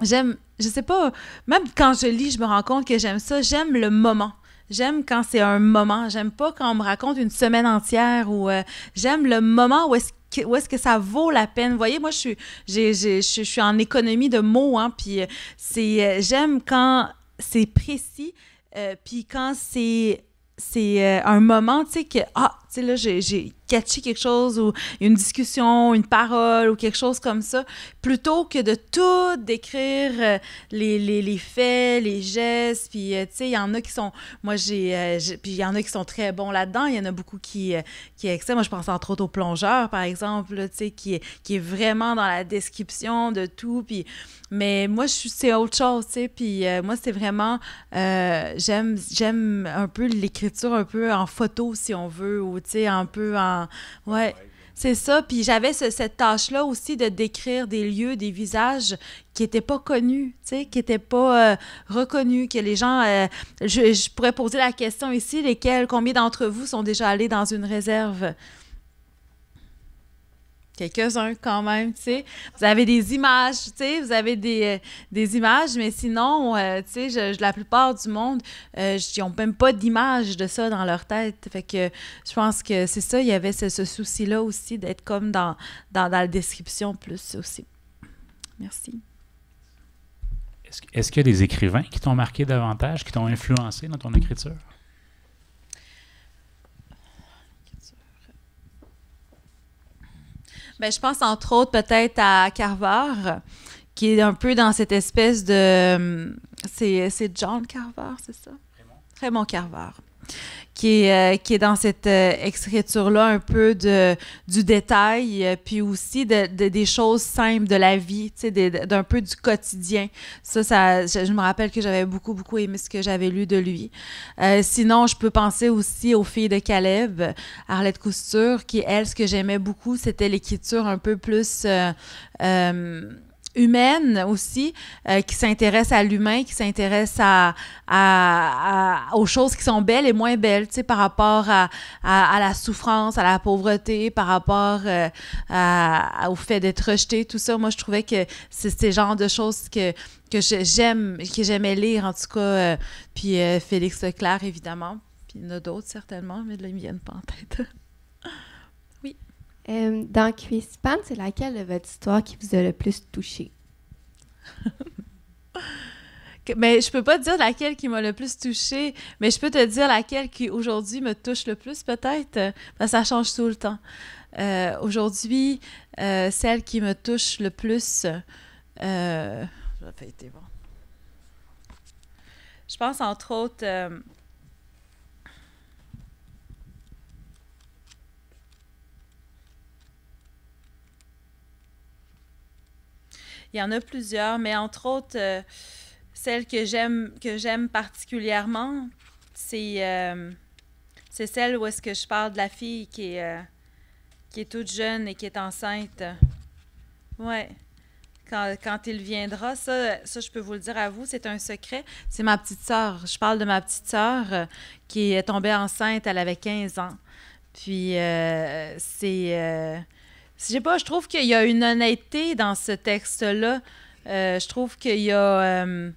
j'aime, je sais pas, même quand je lis, je me rends compte que j'aime ça, j'aime le moment. J'aime quand c'est un moment. J'aime pas quand on me raconte une semaine entière ou euh, j'aime le moment où est-ce où est-ce que ça vaut la peine. Vous voyez, moi, je suis, suis en économie de mots, hein, puis euh, c'est, euh, j'aime quand c'est précis, euh, puis quand c'est, c'est un moment, tu sais, que, ah, tu sais, là, j'ai catché quelque chose ou une discussion, une parole ou quelque chose comme ça, plutôt que de tout décrire euh, les, les, les, faits, les gestes. Puis, euh, tu sais, il y en a qui sont. Moi, euh, j'ai. puis, il y en a qui sont très bons là-dedans. Il y en a beaucoup qui, qui excellent. Moi, je pense entre autres au plongeur, par exemple, tu sais, qui, qui est vraiment dans la description de tout. Puis, mais moi, c'est autre chose, tu sais. Puis, moi, c'est vraiment. j'aime, j'aime un peu l'écriture, un peu en photo, si on veut, ou un peu Ouais. C'est ça. Puis j'avais cette tâche-là aussi de décrire des lieux, des visages qui n'étaient pas connus, qui n'étaient pas euh, reconnus, que les gens... Euh, je, je, pourrais poser la question ici, lesquels, combien d'entre vous sont déjà allés dans une réserve? quelques-uns quand même, tu sais. Vous avez des images, tu sais, vous avez des, euh, images, mais sinon, euh, tu sais, la plupart du monde, euh, ils n'ont même pas d'image de ça dans leur tête. Fait que je pense que c'est ça, il y avait ce, souci-là aussi d'être comme dans, dans, dans la description plus aussi. Merci. Est-ce qu'il y a des écrivains qui t'ont marqué davantage, qui t'ont influencé dans ton écriture? Ben, je pense entre autres peut-être à Carvar, qui est un peu dans cette espèce de... Hum, c'est John Carvar, c'est ça? Raymond. Raymond Carvar qui est, euh, qui est dans cette euh, écriture-là un peu de, du détail, euh, puis aussi de, des choses simples de la vie, d'un peu du quotidien. Ça, ça je, je me rappelle que j'avais beaucoup, beaucoup aimé ce que j'avais lu de lui. sinon, je peux penser aussi aux filles de Caleb, Arlette Cousture, qui, elle, ce que j'aimais beaucoup, c'était l'écriture un peu plus humaine aussi, euh, qui s'intéresse à l'humain, qui s'intéresse à, à, aux choses qui sont belles et moins belles, tu sais, par rapport à, à, la souffrance, à la pauvreté, par rapport euh, à au fait d'être rejeté, tout ça. Moi, je trouvais que c'est ce genre de choses que que j'aime, que j'aimais lire en tout cas, euh, puis Félix Leclerc évidemment, puis il y en d'autres certainement, mais de ils viennent [laughs] Euh, dans Cuispan, c'est laquelle de votre histoire qui vous a le plus touché? [laughs] mais je peux pas te dire laquelle qui m'a le plus touché mais je peux te dire laquelle qui aujourd'hui me touche le plus peut-être, euh, ça change tout le temps. Euh, aujourd'hui, celle qui me touche le plus, je pense entre autres Il y en a plusieurs, mais entre autres, euh, celle que j'aime que j'aime particulièrement, c'est euh, c'est celle où est-ce que je parle de la fille qui est euh, qui est toute jeune et qui est enceinte. Ouais. Quand, il viendra, ça, ça, je peux vous le dire à vous, c'est un secret. C'est ma petite sœur. Je parle de ma petite sœur qui est tombée enceinte, elle avait 15 ans. Puis, c'est je pas, je trouve qu'il y a une honnêteté dans ce texte-là. Euh, je trouve qu'il y a. Euh,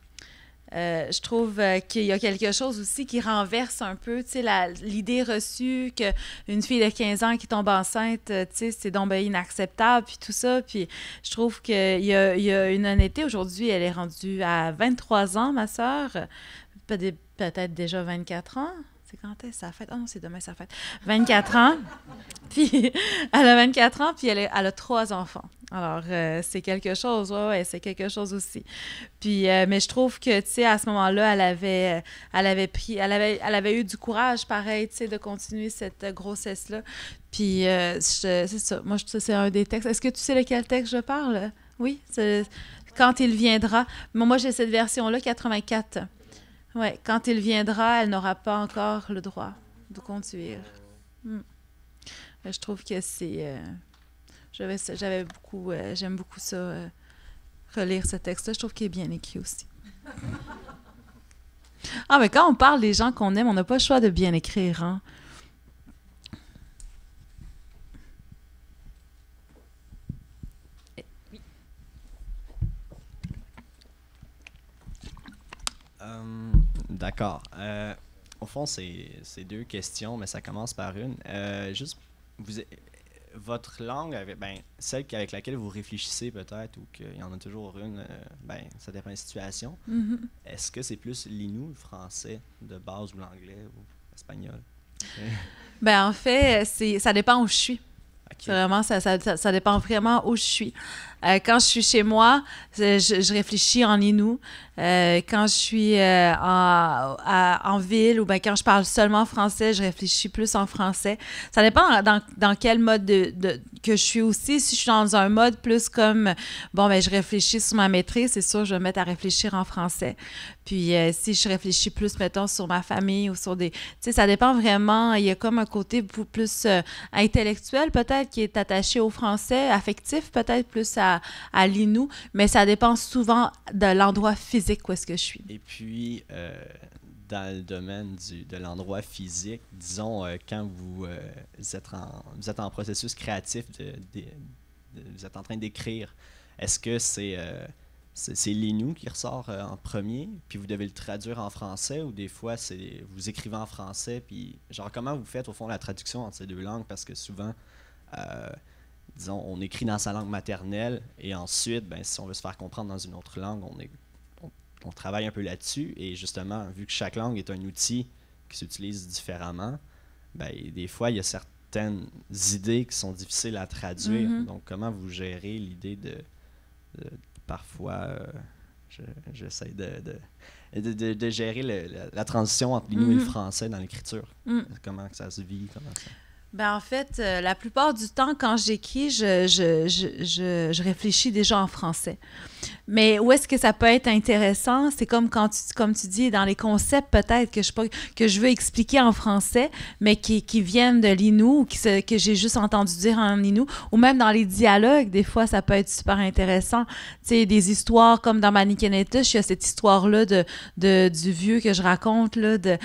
euh, je trouve qu'il y a quelque chose aussi qui renverse un peu l'idée reçue qu'une fille de 15 ans qui tombe enceinte, c'est donc inacceptable, puis tout ça. Puis je trouve qu'il y, y, a une honnêteté. Aujourd'hui, elle est rendue à 23 ans, ma soeur, peut-être déjà 24 ans quand est-ce fête? Ah non, c'est demain ça fête. 24 [laughs] ans. Puis elle a 24 ans, puis elle, a trois enfants. Alors, euh, c'est quelque chose, ouais, c'est quelque chose aussi. Puis, euh, mais je trouve que, tu sais, à ce moment-là, elle avait, euh, elle avait pris, elle avait, elle avait eu du courage, pareil, tu sais, de continuer cette grossesse-là. Puis, c'est ça, moi, c'est un des textes. Est-ce que tu sais lequel texte je parle? Oui, Quand il viendra. Moi, j'ai cette version-là, 84. Ouais, quand il viendra, elle n'aura pas encore le droit de conduire. Hmm. Euh, je trouve que c'est. Euh, J'avais beaucoup. Euh, j'aime beaucoup ça, euh, relire ce texte-là. Je trouve qu'il est bien écrit aussi. [laughs] ah, mais quand on parle des gens qu'on aime, on n'a pas le choix de bien écrire, hein? D'accord. Euh, au fond, c'est deux questions, mais ça commence par une. Euh, juste, votre langue, avec, ben, celle avec laquelle vous réfléchissez peut-être, ou qu'il y en a toujours une, euh, ben, ça dépend des situations. Mm-hmm. Est-ce que c'est plus l'inou, le français de base, ou l'anglais, ou l'espagnol? ben, en fait, ça dépend où je suis. Vraiment, ça, ça, ça, dépend vraiment où je suis. Euh, quand je suis chez moi, je, réfléchis en Inou. Euh, quand je suis euh, en, en, ville ou ben, quand je parle seulement français, je réfléchis plus en français. Ça dépend dans, dans quel mode de, que je suis aussi. Si je suis dans un mode plus comme, bon, ben, je réfléchis sur ma maîtrise, c'est sûr, je vais me mettre à réfléchir en français. Puis euh, si je réfléchis plus, mettons, sur ma famille ou sur des... Tu sais, ça dépend vraiment. Il y a comme un côté plus euh, intellectuel peut-être qui est attaché au français, affectif peut-être plus à, à l'inou, mais ça dépend souvent de l'endroit physique où est-ce que je suis. Et puis, euh, dans le domaine du, de l'endroit physique, disons, quand vous, êtes en, vous êtes en processus créatif, vous êtes en train d'écrire, est-ce que c'est c'est l'inou qui ressort euh, en premier, puis vous devez le traduire en français, ou des fois, c'est vous écrivez en français, puis genre, comment vous faites au fond la traduction entre ces deux langues, parce que souvent, euh, disons, on écrit dans sa langue maternelle, et ensuite, ben, si on veut se faire comprendre dans une autre langue, on, est, on, travaille un peu là-dessus, et justement, vu que chaque langue est un outil qui s'utilise différemment, ben, des fois, il y a certaines idées qui sont difficiles à traduire. Mm-hmm. Donc, comment vous gérez l'idée de parfois, euh, j'essaie de, de, de, gérer la, transition entre l'inou et le français dans l'écriture. Mm. Comment ça se vit, comment ça... Ben, en fait, euh, la plupart du temps, quand j'écris, je, je, je, je, réfléchis déjà en français. Mais où est-ce que ça peut être intéressant? C'est comme quand tu, comme tu dis, dans les concepts peut-être que je, que je veux expliquer en français, mais qui, qui viennent de l'inou ou qui que j'ai juste entendu dire en inou, ou même dans les dialogues, des fois, ça peut être super intéressant. Tu sais, des histoires comme dans Manikinetush, il y a cette histoire-là de, de, du vieux que je raconte, là, de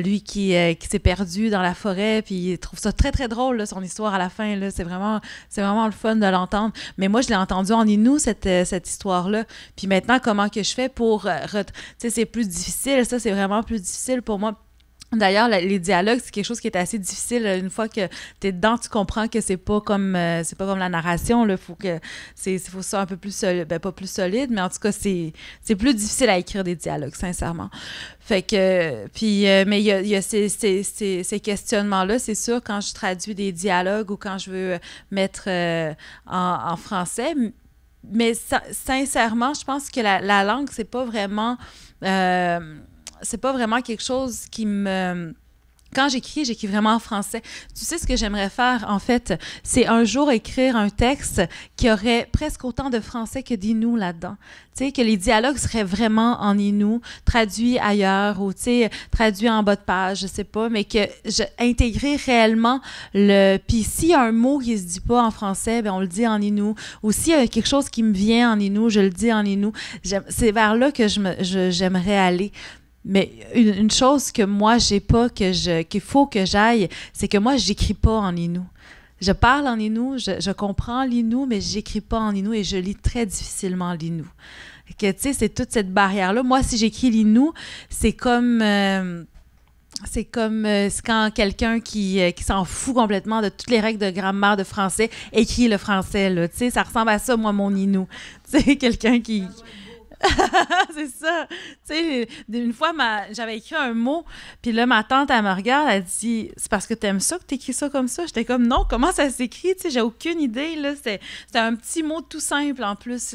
lui qui, euh, qui s'est perdu dans la forêt, puis il trouve ça très, très drôle, son histoire à la fin. C'est vraiment, vraiment le fun de l'entendre. Mais moi, je l'ai entendu en Inou, cette, euh, cette histoire-là. Puis maintenant, comment que je fais pour... Euh, tu sais, c'est plus difficile. Ça, c'est vraiment plus difficile pour moi D'ailleurs, les dialogues, c'est quelque chose qui est assez difficile. Une fois que tu es dedans, tu comprends que c'est pas comme euh, c'est pas comme la narration. Il faut que c'est faut ça un peu plus solide, ben, pas plus solide, mais en tout cas c'est plus difficile à écrire des dialogues, sincèrement. Fait que puis euh, mais il y a, ces, ces, ces, questionnements là, c'est sûr quand je traduis des dialogues ou quand je veux mettre euh, en, en, français. Mais sincèrement, je pense que la, la langue c'est pas vraiment c'est pas vraiment quelque chose qui me quand j'écris, j'écris vraiment en français. Tu sais ce que j'aimerais faire, en fait, c'est un jour écrire un texte qui aurait presque autant de français que d'Inou là-dedans. Tu sais, que les dialogues seraient vraiment en Inou, traduits ailleurs ou, tu sais, traduits en bas de page, je sais pas, mais que j'intégrais réellement le... Puis s'il y a un mot qui se dit pas en français, ben on le dit en Inou. Ou s'il y a quelque chose qui me vient en Inou, je le dis en Inou. C'est vers là que j'aimerais je aller. Mais une, chose que moi j'ai pas que je qu'il faut que j'aille, c'est que moi j'écris pas en inou. Je parle en inou, je, je comprends l'inou, mais j'écris pas en inou et je lis très difficilement l'inou. Que tu sais, c'est toute cette barrière là. Moi, si j'écris l'inou, c'est comme euh, c'est comme euh, c'est quand quelqu'un qui, euh, qui s'en fout complètement de toutes les règles de grammaire de français écrit le français. Là, ça ressemble à ça, moi, mon inou. [laughs] Quelqu'un qui, [laughs] c'est ça. Tu sais, une fois, ma... j'avais écrit un mot, puis là, ma tante, elle me regarde, elle dit C'est parce que t'aimes ça que t'écris ça comme ça J'étais comme Non, comment ça s'écrit Tu sais, j'ai aucune idée. là. C'était un petit mot tout simple en plus.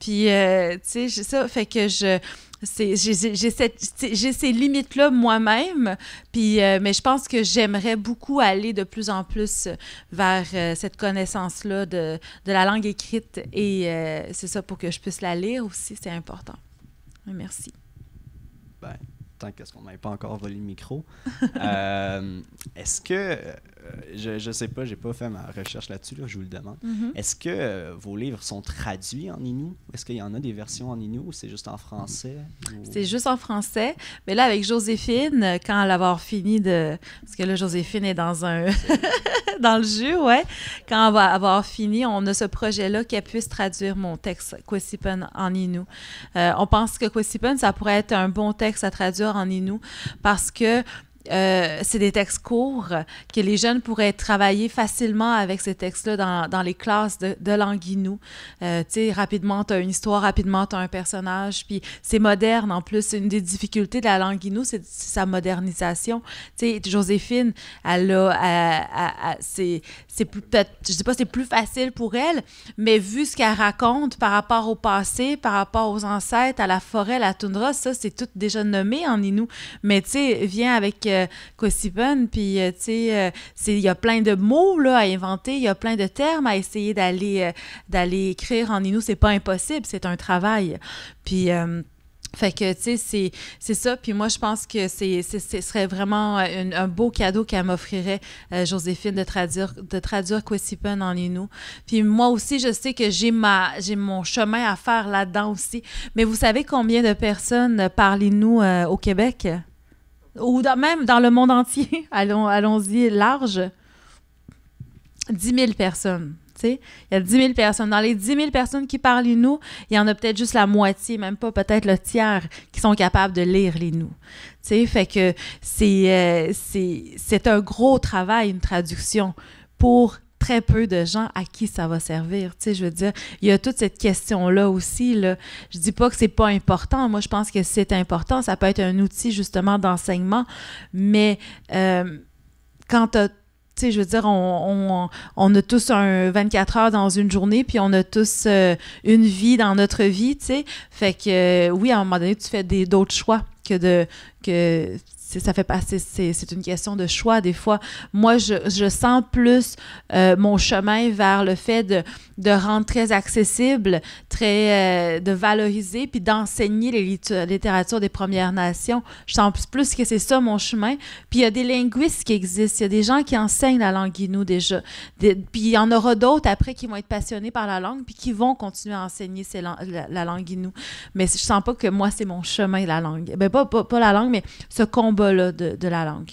Puis, euh, tu sais, ça. Fait que je. J'ai ces limites-là moi-même, puis, euh, mais je pense que j'aimerais beaucoup aller de plus en plus vers euh, cette connaissance-là de, de, la langue écrite et euh, c'est ça pour que je puisse la lire aussi, c'est important. Merci. Ben, tant qu'est-ce qu'on n'avait pas encore volé le micro, [laughs] est-ce que euh, je, je sais pas, j'ai pas fait ma recherche là-dessus, je vous le demande. Mhm. Est-ce que euh, vos livres sont traduits en Innu? Est-ce qu'il y en a des versions en Innu ou c'est juste en français? C'est juste en français. Mais là, avec Joséphine, euh, quand elle avoir fini de... Parce que là, Joséphine est dans un... [laughs] dans le jus, ouais. Quand on va avoir fini, on a ce projet-là qu'elle puisse traduire mon texte Kwesipen en Innu. on pense que Kwesipen, ça pourrait être un bon texte à traduire en Innu parce que euh, c'est des textes courts, que les jeunes pourraient travailler facilement avec ces textes-là dans, dans, les classes de, de langue euh, tu sais, rapidement, tu as une histoire, rapidement, tu as un personnage, puis c'est moderne en plus. Une des difficultés de la langue inou, c'est sa modernisation. Tu sais, Joséphine, elle a... Euh, c'est peut-être... Je sais pas c'est plus facile pour elle, mais vu ce qu'elle raconte par rapport au passé, par rapport aux ancêtres, à la forêt, à la toundra, ça, c'est tout déjà nommé en inou. Mais tu sais, vient avec euh, puis euh, tu sais, euh, il y a plein de mots là, à inventer, il y a plein de termes à essayer d'aller euh, d'aller écrire en inou, c'est pas impossible, c'est un travail. Puis fait que, tu sais, c'est ça. Puis moi, je pense que ce serait vraiment un, beau cadeau qu'elle m'offrirait, Joséphine, de traduire, de traduire en inou. Puis moi aussi, je sais que j'ai, ma, mon chemin à faire là-dedans aussi. Mais vous savez combien de personnes parlent inou au Québec? ou même dans le monde entier, [laughs] allons, allons-y large, 10 000 personnes. Il y a 10 000 personnes. Dans les 10 000 personnes qui parlent nous, il y en a peut-être juste la moitié, même pas peut-être le tiers, qui sont capables de lire les Tu sais, fait que c'est, euh, c'est, c'est un gros travail, une traduction, pour très peu de gens à qui ça va servir. Tu sais, je veux dire, il y a toute cette question-là aussi. Là. Je dis pas que c'est pas important. Moi, je pense que c'est important. Ça peut être un outil, justement, d'enseignement. Mais euh, quand tu sais, je veux dire, on, on, a tous un 24 heures dans une journée, puis on a tous euh, une vie dans notre vie, tu sais. Fait que oui, à un moment donné, tu fais d'autres choix que de que ça fait passer. C'est une question de choix. Des fois, moi, je, je sens plus euh, mon chemin vers le fait de, de rendre très accessible, très euh, de valoriser, puis d'enseigner les littérature des Premières Nations. Je sens plus que c'est ça mon chemin. Puis il y a des linguistes qui existent. Il y a des gens qui enseignent la langue inou déjà. puis il y en aura d'autres après qui vont être passionnés par la langue, puis qui vont continuer à enseigner la, langue inou. Mais je sens pas que moi, c'est mon chemin, la langue. Ben, pas, pas la langue, mais ce combat de, la langue.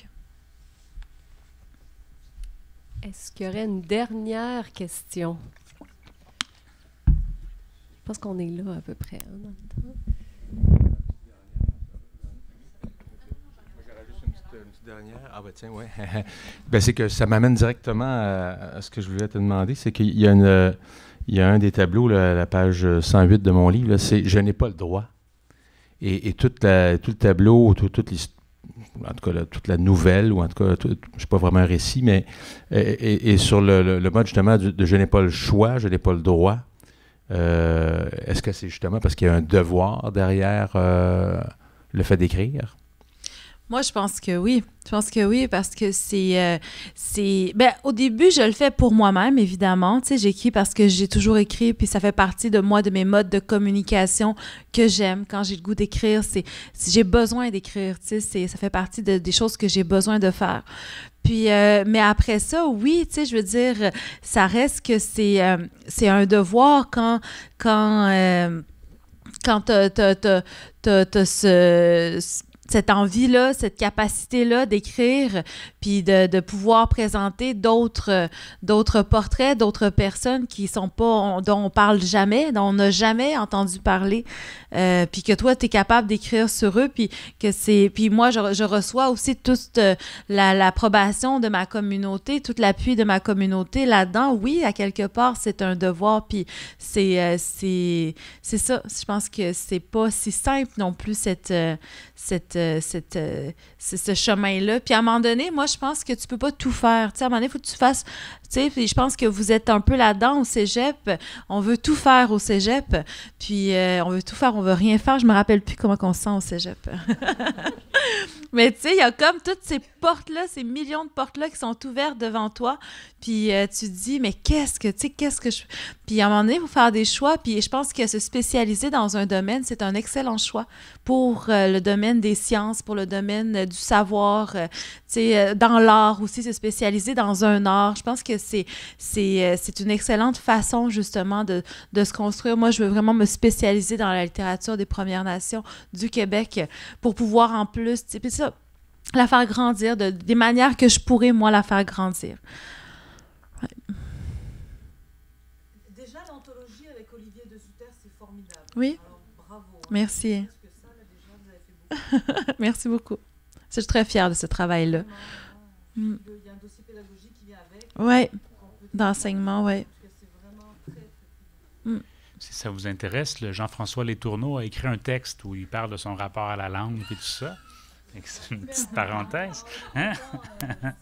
Est-ce qu'il y aurait une dernière question? Je pense qu'on est là à peu près. ah ben tiens, [laughs] ben, c'est que ça m'amène directement à, ce que je voulais te demander, c'est qu'il y a y un des tableaux, la page 108 de mon livre, c'est je n'ai pas le droit. Et, tout le tableau, tout, les en tout cas toute la nouvelle, ou en tout cas, je ne pas vraiment un récit, mais et, sur le, mode justement de, je n'ai pas le choix, je n'ai pas le droit. Euh, est-ce que c'est justement parce qu'il y a un devoir derrière euh, le fait d'écrire? Moi, je pense que oui. Je pense que oui, parce que c'est. Euh, c'est ben, au début, je le fais pour moi-même, évidemment. Tu sais, j'écris parce que j'ai toujours écrit, puis ça fait partie de moi, de mes modes de communication que j'aime. Quand j'ai le goût d'écrire, c'est j'ai besoin d'écrire. Tu sais, ça fait partie des choses que j'ai besoin de faire. Puis, euh, mais après ça, oui, tu sais, je veux dire, ça reste que c'est euh, c'est un devoir quand. quand quand t'as, ce, cette envie-là, cette capacité-là d'écrire, puis de, de, pouvoir présenter d'autres, d'autres portraits, d'autres personnes qui sont pas, on, dont on parle jamais, dont on n'a jamais entendu parler, euh, puis que toi, tu es capable d'écrire sur eux, puis que c'est... Puis moi, je, reçois aussi toute euh, l'approbation de ma communauté, tout l'appui de ma communauté là-dedans. Oui, à quelque part, c'est un devoir, puis c'est, euh, c'est, c'est ça. Je pense que c'est pas si simple non plus, cette... cette cette, euh, euh, c'est ce chemin-là. Puis à un moment donné, moi, je pense que tu peux pas tout faire. Tu sais, à un moment donné, il faut que tu fasses. Tu sais, puis je pense que vous êtes un peu là-dedans au cégep. On veut tout faire au cégep. Puis euh, on veut tout faire, on veut rien faire. Je me rappelle plus comment on se sent au cégep. [laughs] Mais tu sais, il y a comme toutes ces portes-là, ces millions de portes-là qui sont ouvertes devant toi. Puis euh, tu te dis, mais qu'est-ce que, tu sais, qu'est-ce que je. Puis à un moment donné, il faut faire des choix. Puis je pense que se spécialiser dans un domaine, c'est un excellent choix pour euh, le domaine des sciences, pour le domaine du savoir. Euh, sais, euh, dans l'art aussi, se spécialiser dans un art. Je pense que c'est euh, une excellente façon justement de, se construire. Moi, je veux vraiment me spécialiser dans la littérature des Premières Nations du Québec pour pouvoir en plus, puis ça, la faire grandir de, des manières que je pourrais, moi, la faire grandir. Déjà, l'anthologie avec Olivier de c'est formidable. Oui. bravo. Merci. Merci beaucoup je suis très fière de ce travail-là. Mm. Il y a un dossier pédagogique qui vient avec. Oui, d'enseignement, oui. Mm. Si ça vous intéresse, Jean-François Letourneau a écrit un texte où il parle de son rapport à la langue et tout ça. C'est une petite parenthèse. Hein? [laughs]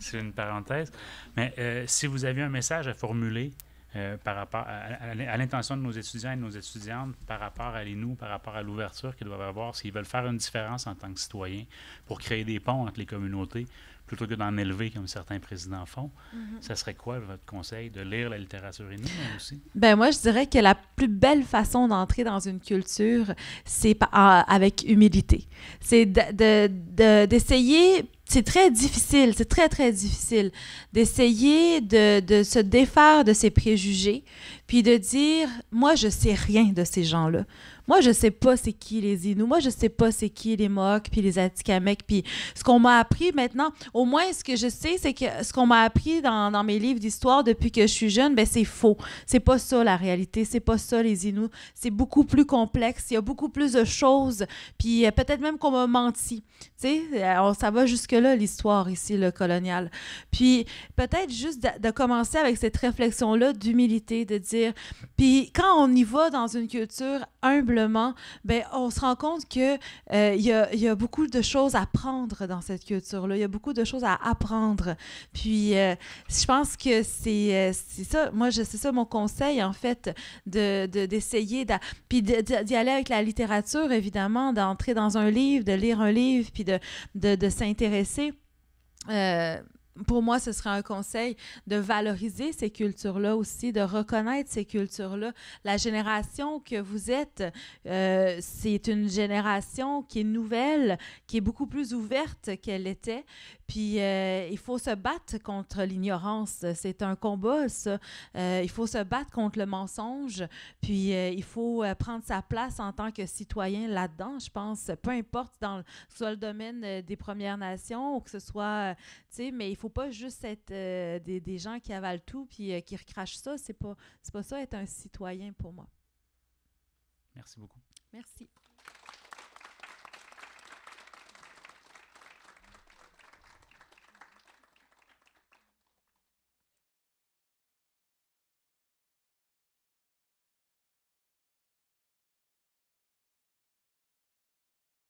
C'est une parenthèse. Mais euh, si vous aviez un message à formuler euh, par rapport à, l'intention de nos étudiants et de nos étudiantes, par rapport à les nous, par rapport à l'ouverture qu'ils doivent avoir, s'ils veulent faire une différence en tant que citoyens pour créer des ponts entre les communautés, plutôt que d'en élever comme certains présidents font, mm-hmm. ça serait quoi votre conseil de lire la littérature nous aussi? Ben moi, je dirais que la plus belle façon d'entrer dans une culture, c'est avec humilité. C'est d'essayer de, c'est très difficile, c'est très, très difficile d'essayer de, de, se défaire de ses préjugés, puis de dire moi je sais rien de ces gens-là. Moi je sais pas c'est qui les Inou. moi je sais pas c'est qui les Mohawks puis les Atikameks puis ce qu'on m'a appris maintenant, au moins ce que je sais c'est que ce qu'on m'a appris dans, mes livres d'histoire depuis que je suis jeune, ben c'est faux. C'est pas ça la réalité, c'est pas ça les Inou. c'est beaucoup plus complexe, il y a beaucoup plus de choses puis euh, peut-être même qu'on m'a menti. Tu sais, euh, ça va jusque là l'histoire ici le colonial. Puis peut-être juste de commencer avec cette réflexion là d'humilité de dire puis quand on y va dans une culture humblement, ben on se rend compte que euh, il y, a, beaucoup de choses à prendre dans cette culture-là. Il y a beaucoup de choses à apprendre. Puis euh, je pense que c'est euh, ça. Moi, c'est ça mon conseil en fait d'essayer de, de d'y aller avec la littérature évidemment, d'entrer dans un livre, de lire un livre, puis de, de, s'intéresser pour moi, ce serait un conseil de valoriser ces cultures-là aussi, de reconnaître ces cultures-là. La génération que vous êtes, euh, c'est une génération qui est nouvelle, qui est beaucoup plus ouverte qu'elle était, puis euh, il faut se battre contre l'ignorance. C'est un combat, ça. Euh, il faut se battre contre le mensonge. Puis euh, il faut prendre sa place en tant que citoyen là-dedans, je pense. Peu importe dans que ce soit le domaine des Premières Nations ou que ce soit, tu sais, mais il faut pas juste être des, des, gens qui avalent tout puis qui recrachent ça. C'est pas, pas ça être un citoyen pour moi. Merci beaucoup. Merci.